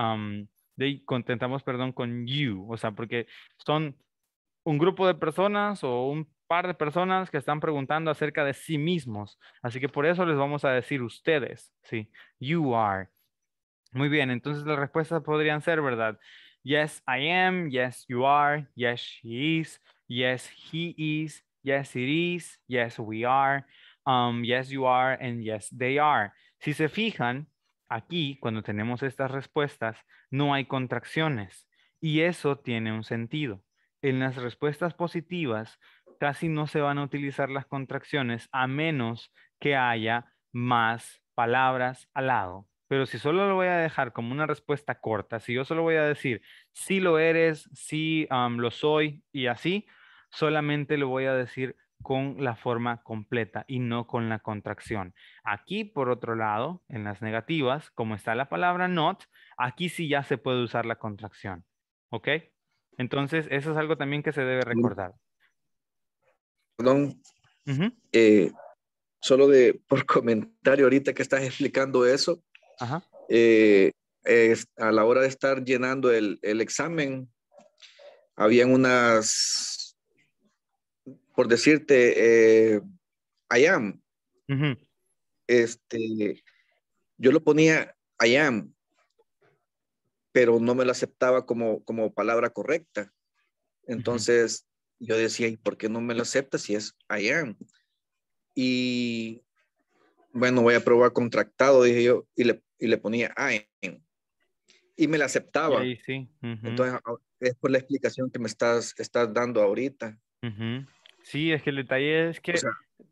contentamos, perdón, con you, o sea, porque son un grupo de personas o un par de personas que están preguntando acerca de sí mismos. Así que por eso les vamos a decir ustedes, ¿sí? You are. Muy bien, entonces las respuestas podrían ser, ¿verdad? Yes, I am. Yes, you are. Yes, she is. Yes, he is. Yes, it is. Yes, we are. Um, yes, you are. And yes, they are. Si se fijan, aquí, cuando tenemos estas respuestas, no hay contracciones y eso tiene un sentido. En las respuestas positivas casi no se van a utilizar las contracciones a menos que haya más palabras al lado. Pero si solo lo voy a dejar como una respuesta corta, si yo solo voy a decir, sí lo eres, sí, lo soy y así, solamente lo voy a decir con la forma completa y no con la contracción. Aquí, por otro lado, en las negativas, como está la palabra not, aquí sí ya se puede usar la contracción. ¿Ok? Entonces, eso es algo también que se debe recordar. Perdón. Eh, solo de por comentario ahorita que estás explicando eso. Eh, a la hora de estar llenando el examen, habían unas por decirte, eh, I am. Este, yo lo ponía I am, pero no me lo aceptaba como, como palabra correcta. Entonces yo decía, ¿y por qué no me lo acepta si es I am? Y bueno, voy a probar contractado, dije yo, y le, y le ponía I am. Y me la aceptaba. Sí, sí. Entonces es por la explicación que me estás, estás dando ahorita. Uh Sí, es que el detalle es que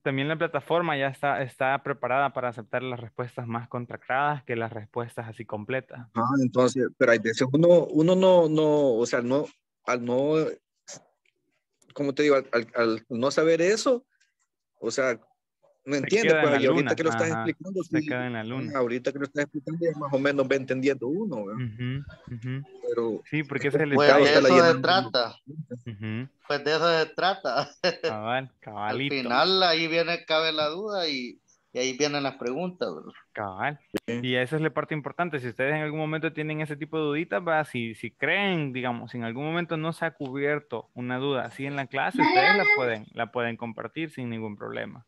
también la plataforma ya está, está preparada para aceptar las respuestas más contractadas que las respuestas así completas. Ah, entonces, pero hay veces uno, uno no, no, o sea, no, al no, como te digo, al no saber eso, o sea, no entiendo, pues, ahorita que lo estás explicando, se ahorita que lo estás explicando, más o menos va entendiendo uno. Pero, sí, porque es el pues, estado. de eso trata. Pues de eso se trata. Cabal, cabalito. Al final ahí viene, cabe la duda y, y ahí vienen las preguntas. Cabal. Y esa es la parte importante. Si ustedes en algún momento tienen ese tipo de duditas, va, si, si creen, digamos, si en algún momento no se ha cubierto una duda así en la clase, ustedes la pueden, la pueden compartir sin ningún problema.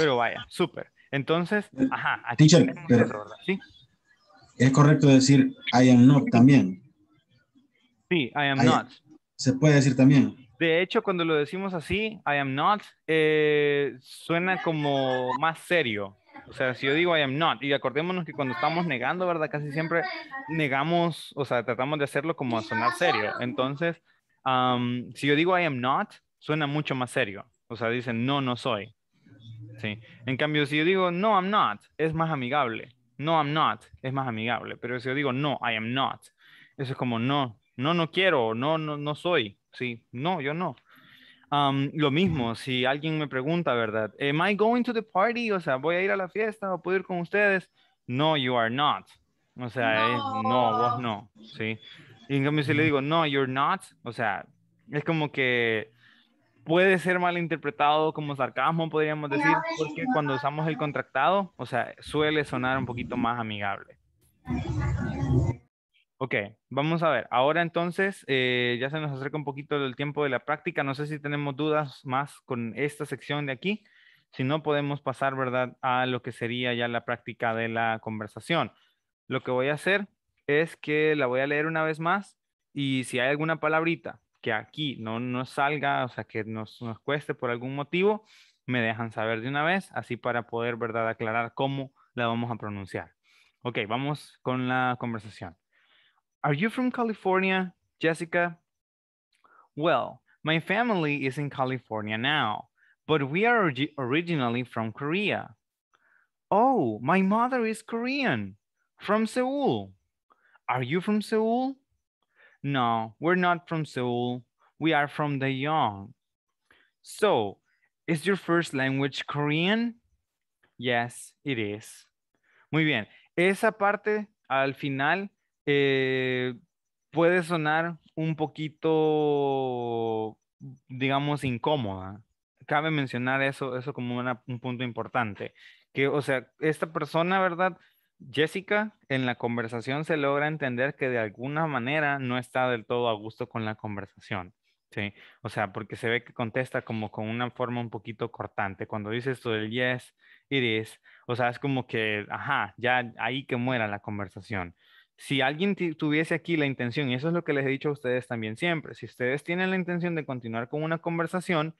Pero vaya, súper. Entonces, eh, ajá, aquí ¿Sí? Es correcto decir I am not también. Sí, I am not. Se puede decir también. De hecho, cuando lo decimos así, I am not, eh, suena como más serio. O sea, si yo digo I am not, y acordémonos que cuando estamos negando, ¿verdad? Casi siempre negamos, o sea, tratamos de hacerlo como a sonar serio. Entonces, si yo digo I am not, suena mucho más serio. O sea, dicen no, no soy. Sí. En cambio, si yo digo no, I'm not, es más amigable. No, I'm not, es más amigable. Pero si yo digo no, I am not, eso es como no, no, no quiero, no, no, no soy. Sí, no, yo no. lo mismo, si alguien me pregunta, ¿verdad? Am I going to the party? O sea, ¿voy a ir a la fiesta o puedo ir con ustedes? No, you are not. O sea, no, no vos no. Sí. Y en cambio, si le digo no, you're not, o sea, es como que puede ser malinterpretado como sarcasmo, podríamos decir, porque cuando usamos el contractado, o sea, suele sonar un poquito más amigable. Ok, vamos a ver. Ahora entonces, eh, ya se nos acerca un poquito el tiempo de la práctica. No sé si tenemos dudas más con esta sección de aquí. Si no, podemos pasar, ¿verdad?, a lo que sería ya la práctica de la conversación. Lo que voy a hacer es que la voy a leer una vez más y si hay alguna palabrita que aquí no nos salga, o sea, que nos, cueste por algún motivo, me dejan saber de una vez, así para poder, ¿verdad?, aclarar cómo la vamos a pronunciar. Ok, vamos con la conversación. Are you from California, Jessica? Well, my family is in California now, but we are originally from Korea. Oh, my mother is Korean, from Seoul. Are you from Seoul? No, we're not from Seoul. We are from Daejeon. So, is your first language Korean? Yes, it is. Muy bien. Esa parte al final eh, puede sonar un poquito, digamos, incómoda. Cabe mencionar eso, eso como un punto importante. Que, o sea, esta persona, ¿verdad? Jessica, en la conversación se logra entender que de alguna manera no está del todo a gusto con la conversación. Sí, o sea, porque se ve que contesta como con una forma un poquito cortante. Cuando dice esto del yes, it is, o sea, es como que, ajá, ya ahí que muera la conversación. Si alguien tuviese aquí la intención, y eso es lo que les he dicho a ustedes también siempre, si ustedes tienen la intención de continuar con una conversación,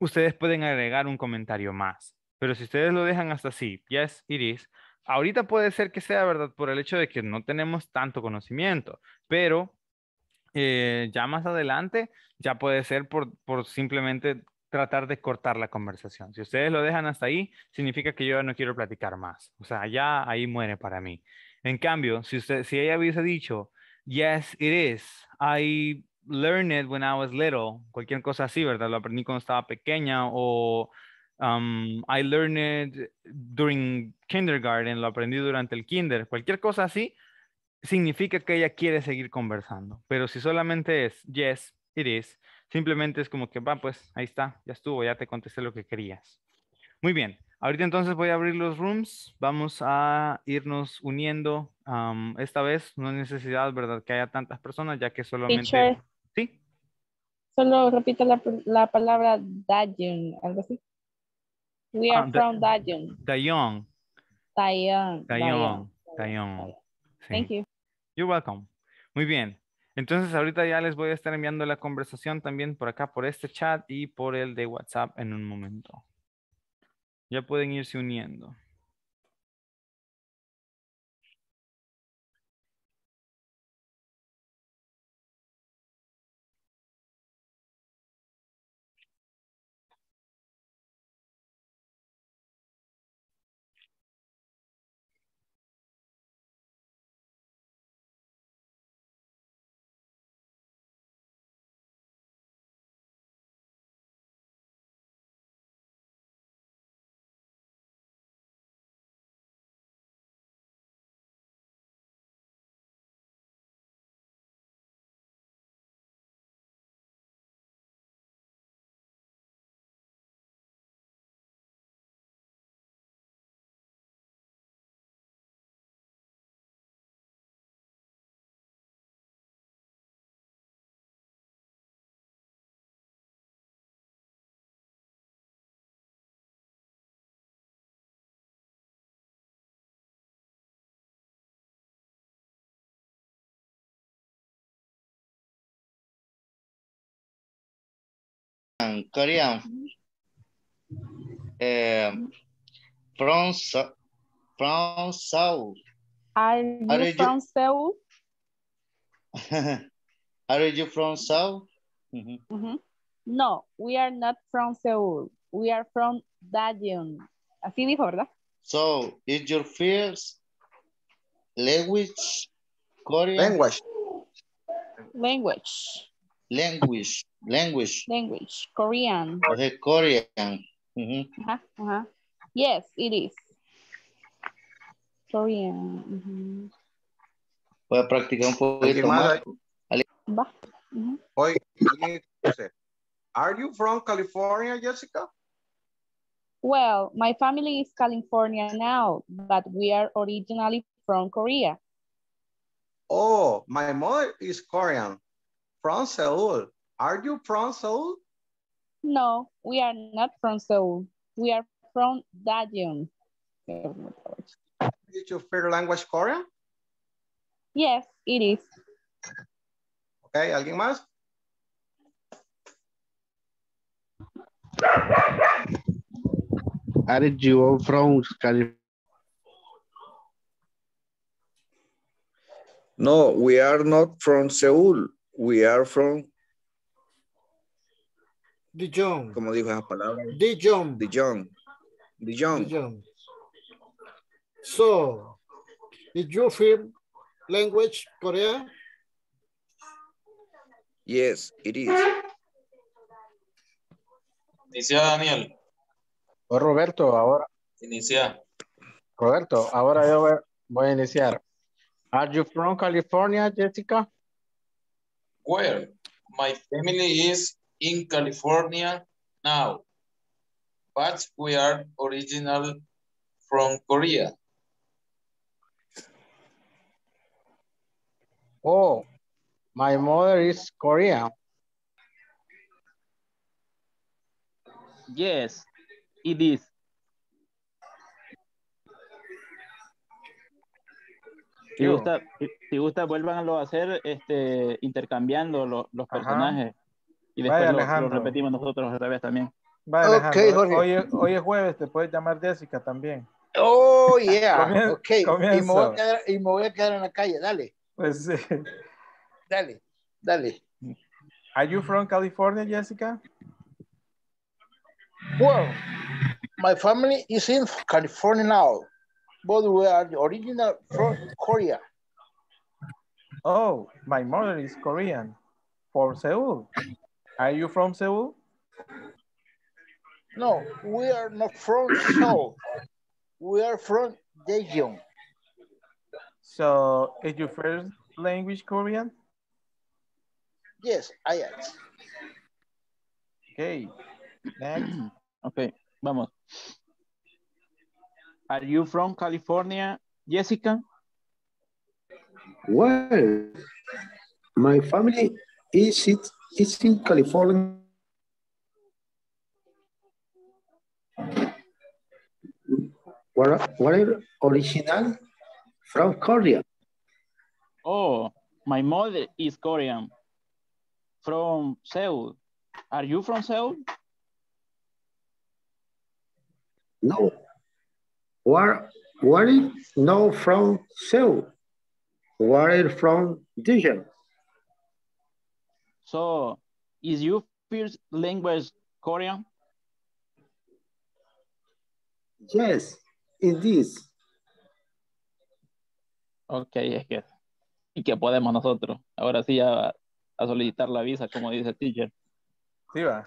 ustedes pueden agregar un comentario más. Pero si ustedes lo dejan hasta así, yes, it is, ahorita puede ser que sea verdad por el hecho de que no tenemos tanto conocimiento, pero eh, ya más adelante ya puede ser por, simplemente tratar de cortar la conversación. Si ustedes lo dejan hasta ahí, significa que yo no quiero platicar más. O sea, ya ahí muere para mí. En cambio, si, usted, si ella hubiese dicho, yes, it is, I learned it when I was little, cualquier cosa así, ¿verdad? Lo aprendí cuando estaba pequeña o Um, I learned during kindergarten, lo aprendí durante el kinder, cualquier cosa así, significa que ella quiere seguir conversando. Pero si solamente es yes, it is, simplemente es como que va, pues ahí está, ya estuvo, ya te contesté lo que querías. Muy bien, ahorita entonces voy a abrir los rooms, vamos a irnos uniendo. Um, esta vez no hay necesidad, ¿verdad? Que haya tantas personas, ya que solamente... Teacher. sí. Solo repito la, la palabra Dajun, algo así. We are ah, from Dayong. Dayong. Thank you. You're welcome. Muy bien. Entonces ahorita ya les voy a estar enviando la conversación también por acá, por este chat y por el de WhatsApp en un momento. Ya pueden irse uniendo. Korean Eh, from from Seoul. Are you, are you from Seoul? are you from Seoul? Mm -hmm. Mm -hmm. No, we are not from Seoul. We are from Daejeon. Así dijo, ¿verdad? So, is your first language Korean? Language. Language. Language. Language. Language, Korean. Okay, Korean. Mm -hmm. uh -huh, uh -huh. Yes, it is. Korean. Uh mm-hmm. -huh. Voy a practicar un poquito más. Va. Mm-hmm. are you from California, Jessica? Well, my family is California now, but we are originally from Korea. Oh, my mother is Korean, from Seoul. Are you from Seoul? No, we are not from Seoul. We are from Daejeon. Is your favorite language Korean? Yes, it is. Okay, ¿alguien más? Are you from California? No, we are not from Seoul. We are from Dijon. Jong. ¿Cómo dijo esas palabras? Dijon. Dijon. Dijon. Dijon. So, did you film language Korea? Yes, it is. Inicia Daniel. O Roberto, ahora. Inicia. Roberto, ahora yo voy, voy a iniciar. Are you from California, Jessica? Where? My family is in California now, but we are original from Korea. Oh, my mother is Korea. Yes, it is. Si gusta, te gusta, vuelvan a hacer este, intercambiando los, personajes. Y después Vaya, Lo, repetimos nosotros otra vez también. Vaya, Jorge. Hoy, es jueves, te puedes llamar Jessica también. Oh, yeah. ok. Y me, voy a quedar, y me voy a quedar en la calle, dale. Pues sí. Dale, dale. Are you from California, Jessica? Well, my family is in California now, but we are original from Korea. Oh, my mother is Korean, from Seoul. Are you from Seoul? No, we are not from Seoul. We are from Daejeon. So, is your first language Korean? Yes, I am. Okay, next. okay, vamos. Are you from California, Jessica? Well, my family is it physically falling were, were original from Korea. Oh, my mother is Korean from Seoul. Are you from Seoul? No. Where, where no from Seoul? Where from Dijon? So, is your first language Korean? Yes, it is. Ok, es que, y podemos nosotros. Ahora sí a, a solicitar la visa, como dice el teacher. Sí, va.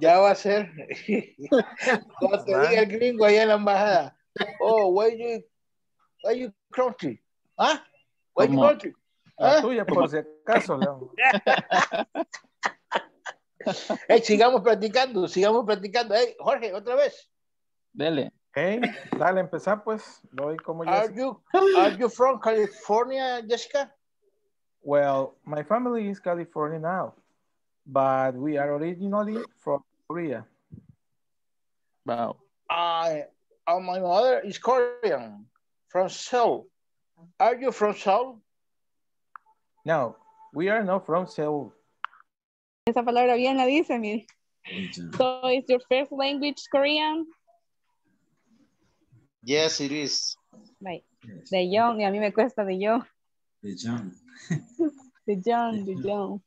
ya va a ser. Cuando te diga el gringo allá en la embajada. Oh, where you, where you country? ¿Ah? Why you country? La ¿Eh? tuya, por si acaso, León. hey, eh, sigamos practicando, sigamos practicando. Hey, Jorge, otra vez. Dele. Hey, dale, empezar pues. voy como are, you, are you from California, Jessica? Well, my family is California now, but we are originally from Korea. Wow. I, uh, my mother is Korean, from Seoul. Are you from Seoul? No, we are not from Seoul. Esa palabra bien la dice, mi So is your first language Korean? Yes, it is. De young, y a mí me cuesta de yo. De young. de young, de young.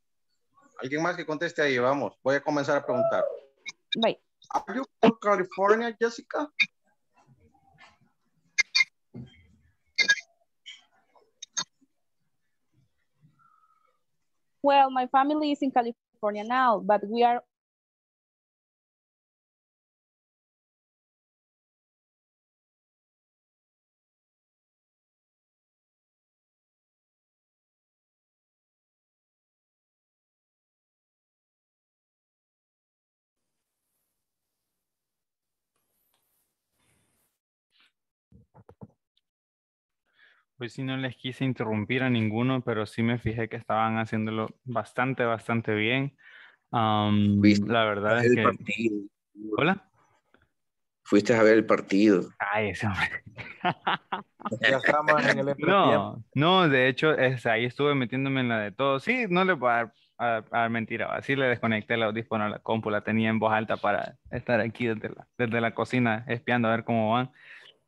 Alguien más que conteste ahí, vamos. Voy a comenzar a preguntar. Right. Are you from California, Jessica? Well, my family is in California now, but we are Pues sí, no les quise interrumpir a ninguno, pero sí me fijé que estaban haciéndolo bastante, bastante bien. la verdad es que... ¿Hola? Fuiste a ver el partido. Ay, ese hombre. no, no, de hecho, ahí estuve metiéndome en la de todo. Sí, no le voy a dar mentira, sí le desconecté el audífono a la compu, la tenía en voz alta para estar aquí desde la, desde la cocina espiando a ver cómo van.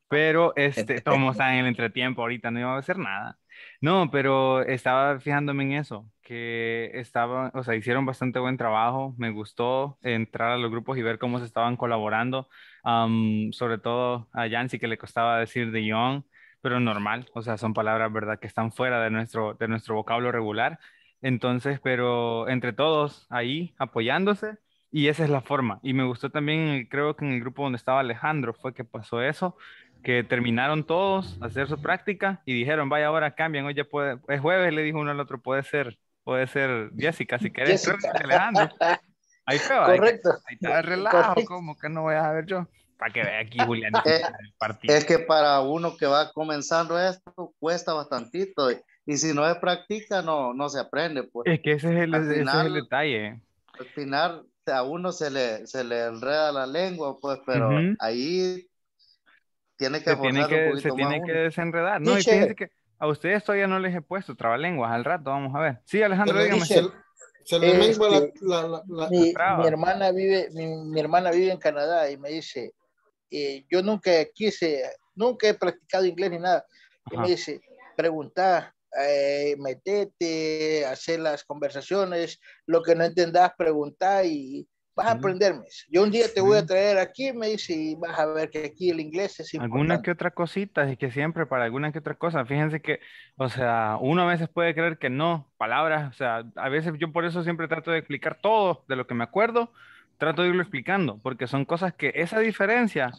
Pero este, estamos en el entretiempo ahorita, no iba a hacer nada. No, pero estaba fijándome en eso, que estaban, o sea, hicieron bastante buen trabajo, me gustó entrar a los grupos y ver cómo se estaban colaborando, sobre todo a Yancy que le costaba decir de Young, pero normal, o sea, son palabras, ¿verdad?, que están fuera de nuestro, de nuestro vocablo regular. Entonces, pero entre todos ahí apoyándose, y esa es la forma. Y me gustó también, creo que en el grupo donde estaba Alejandro fue que pasó eso, que terminaron todos a hacer su práctica y dijeron, vaya, ahora cambian, hoy ya puede, es jueves, le dijo uno al otro, puede ser, puede ser Jessica, si querés, Jessica. Alejandro. Ahí está Correcto. Ahí, ahí está el relajo, como que no voy a ver yo? Para que vea aquí, Julián, eh, Es que para uno que va comenzando esto, cuesta bastantito. Y, si no es práctica, no, no se aprende. Pues. Es que ese es el, detalle. Al final, a uno se le, se le enreda la lengua, pues, pero ahí tiene que se tiene que, se tiene que desenredar. No, y que a ustedes todavía no les he puesto trabalenguas al rato, vamos a ver. Sí, Alejandro, dígame. se le este, la, la, mi, hermana vive, mi, hermana vive en Canadá y me dice, eh, yo nunca quise, nunca he practicado inglés ni nada. Y me dice, pregunta eh, metete, hacer las conversaciones, lo que no entendas, preguntar y, vas a aprenderme. Yo un día te voy a traer aquí, me dice, y vas a ver que aquí el inglés es importante. Alguna que otra cosita, y que siempre para alguna que otra cosa, fíjense que, o sea, uno a veces puede creer que no, palabras, o sea, a veces yo por eso siempre trato de explicar todo de lo que me acuerdo, trato de irlo explicando, porque son cosas que esa diferencia,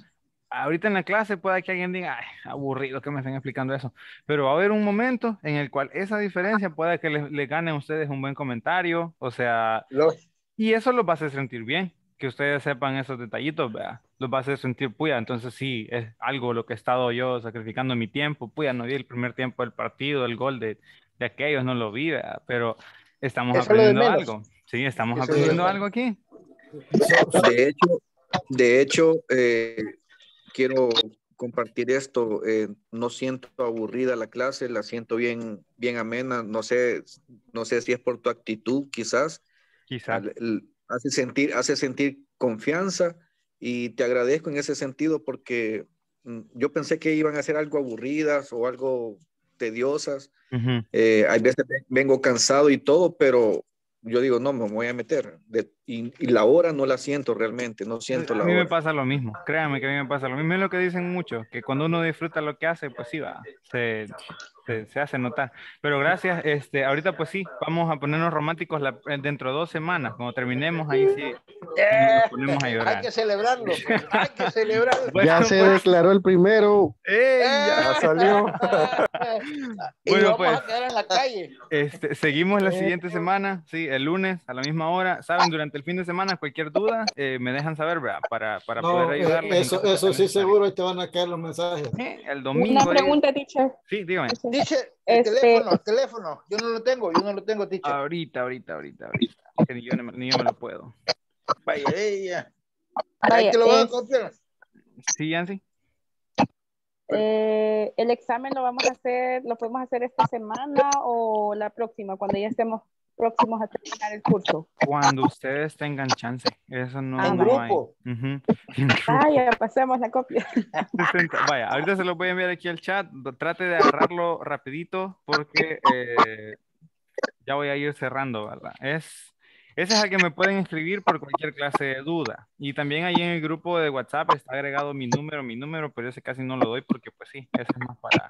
ahorita en la clase puede que alguien diga, Ay, aburrido que me estén explicando eso, pero va a haber un momento en el cual esa diferencia pueda que les le gane a ustedes un buen comentario, o sea... Y eso los va a hacer sentir bien, que ustedes sepan esos detallitos, Los va a hacer sentir, puya, entonces sí, es algo lo que he estado yo sacrificando mi tiempo, puya, no vi el primer tiempo del partido, el gol de, aquellos, no lo vi, Pero estamos aprendiendo algo. Sí, estamos aprendiendo algo aquí. De hecho, eh, quiero compartir esto. Eh, no siento aburrida la clase, la siento bien, bien amena. No sé, no sé si es por tu actitud, quizás, Hace sentir, hace sentir confianza y te agradezco en ese sentido porque mm, yo pensé que iban a ser algo aburridas o algo tediosas. Eh, a veces vengo cansado y todo, pero yo digo, no, me voy a meter. De, y, la hora no la siento realmente, no siento la hora. A mí me pasa lo mismo, créanme que a mí me pasa lo mismo. Es lo que dicen muchos, que cuando uno disfruta lo que hace, pues sí va. Se, se, hace notar. Pero gracias, este, ahorita pues sí, vamos a ponernos románticos eh, dentro de dos semanas, cuando terminemos ahí sí eh, nos ponemos a llorar. Hay que celebrarlo, hay que celebrarlo. ya se pues. declaró el primero. ya salió. bueno, pues, Este, seguimos la eh, siguiente semana, sí, el lunes a la misma hora. Saben, durante el fin de semana cualquier duda me dejan saber, ¿verdad? Para, para poder ayudarles. Eso, eso sí seguro, te van a caer los mensajes. el domingo. Una pregunta, teacher. Sí, dígame. Este, el este, teléfono, el teléfono. Yo no lo tengo, yo no lo tengo, teacher. Ahorita, ahorita, ahorita, ahorita. ni, yo, ni yo me lo puedo. Vaya, ella. Vaya, que eh, lo voy a copiar? Sí, Yancy. Eh, el examen lo vamos a hacer, lo podemos hacer esta semana o la próxima, cuando ya estemos próximos a terminar el curso. Cuando ustedes tengan chance. Eso no, ah, no grupo. hay. pasemos la copia. Vaya, ahorita se lo voy a enviar aquí al chat. Trate de agarrarlo rapidito porque eh, ya voy a ir cerrando, ¿verdad? Es... Ese es el que me pueden escribir por cualquier clase de duda. Y también ahí en el grupo de WhatsApp está agregado mi número, mi número, pero ese casi no lo doy porque pues sí, eso es más para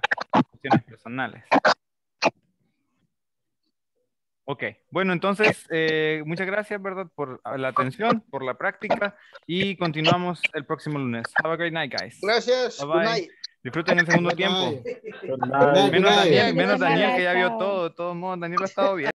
cuestiones personales. Ok, bueno, entonces, eh, muchas gracias, ¿verdad? Por la atención, por la práctica y continuamos el próximo lunes. Have a great night, guys. Gracias. Bye bye. Disfruten el segundo tiempo. Menos, Daniel, menos Daniel, que ya vio todo. De todos modos, Daniel ha estado bien.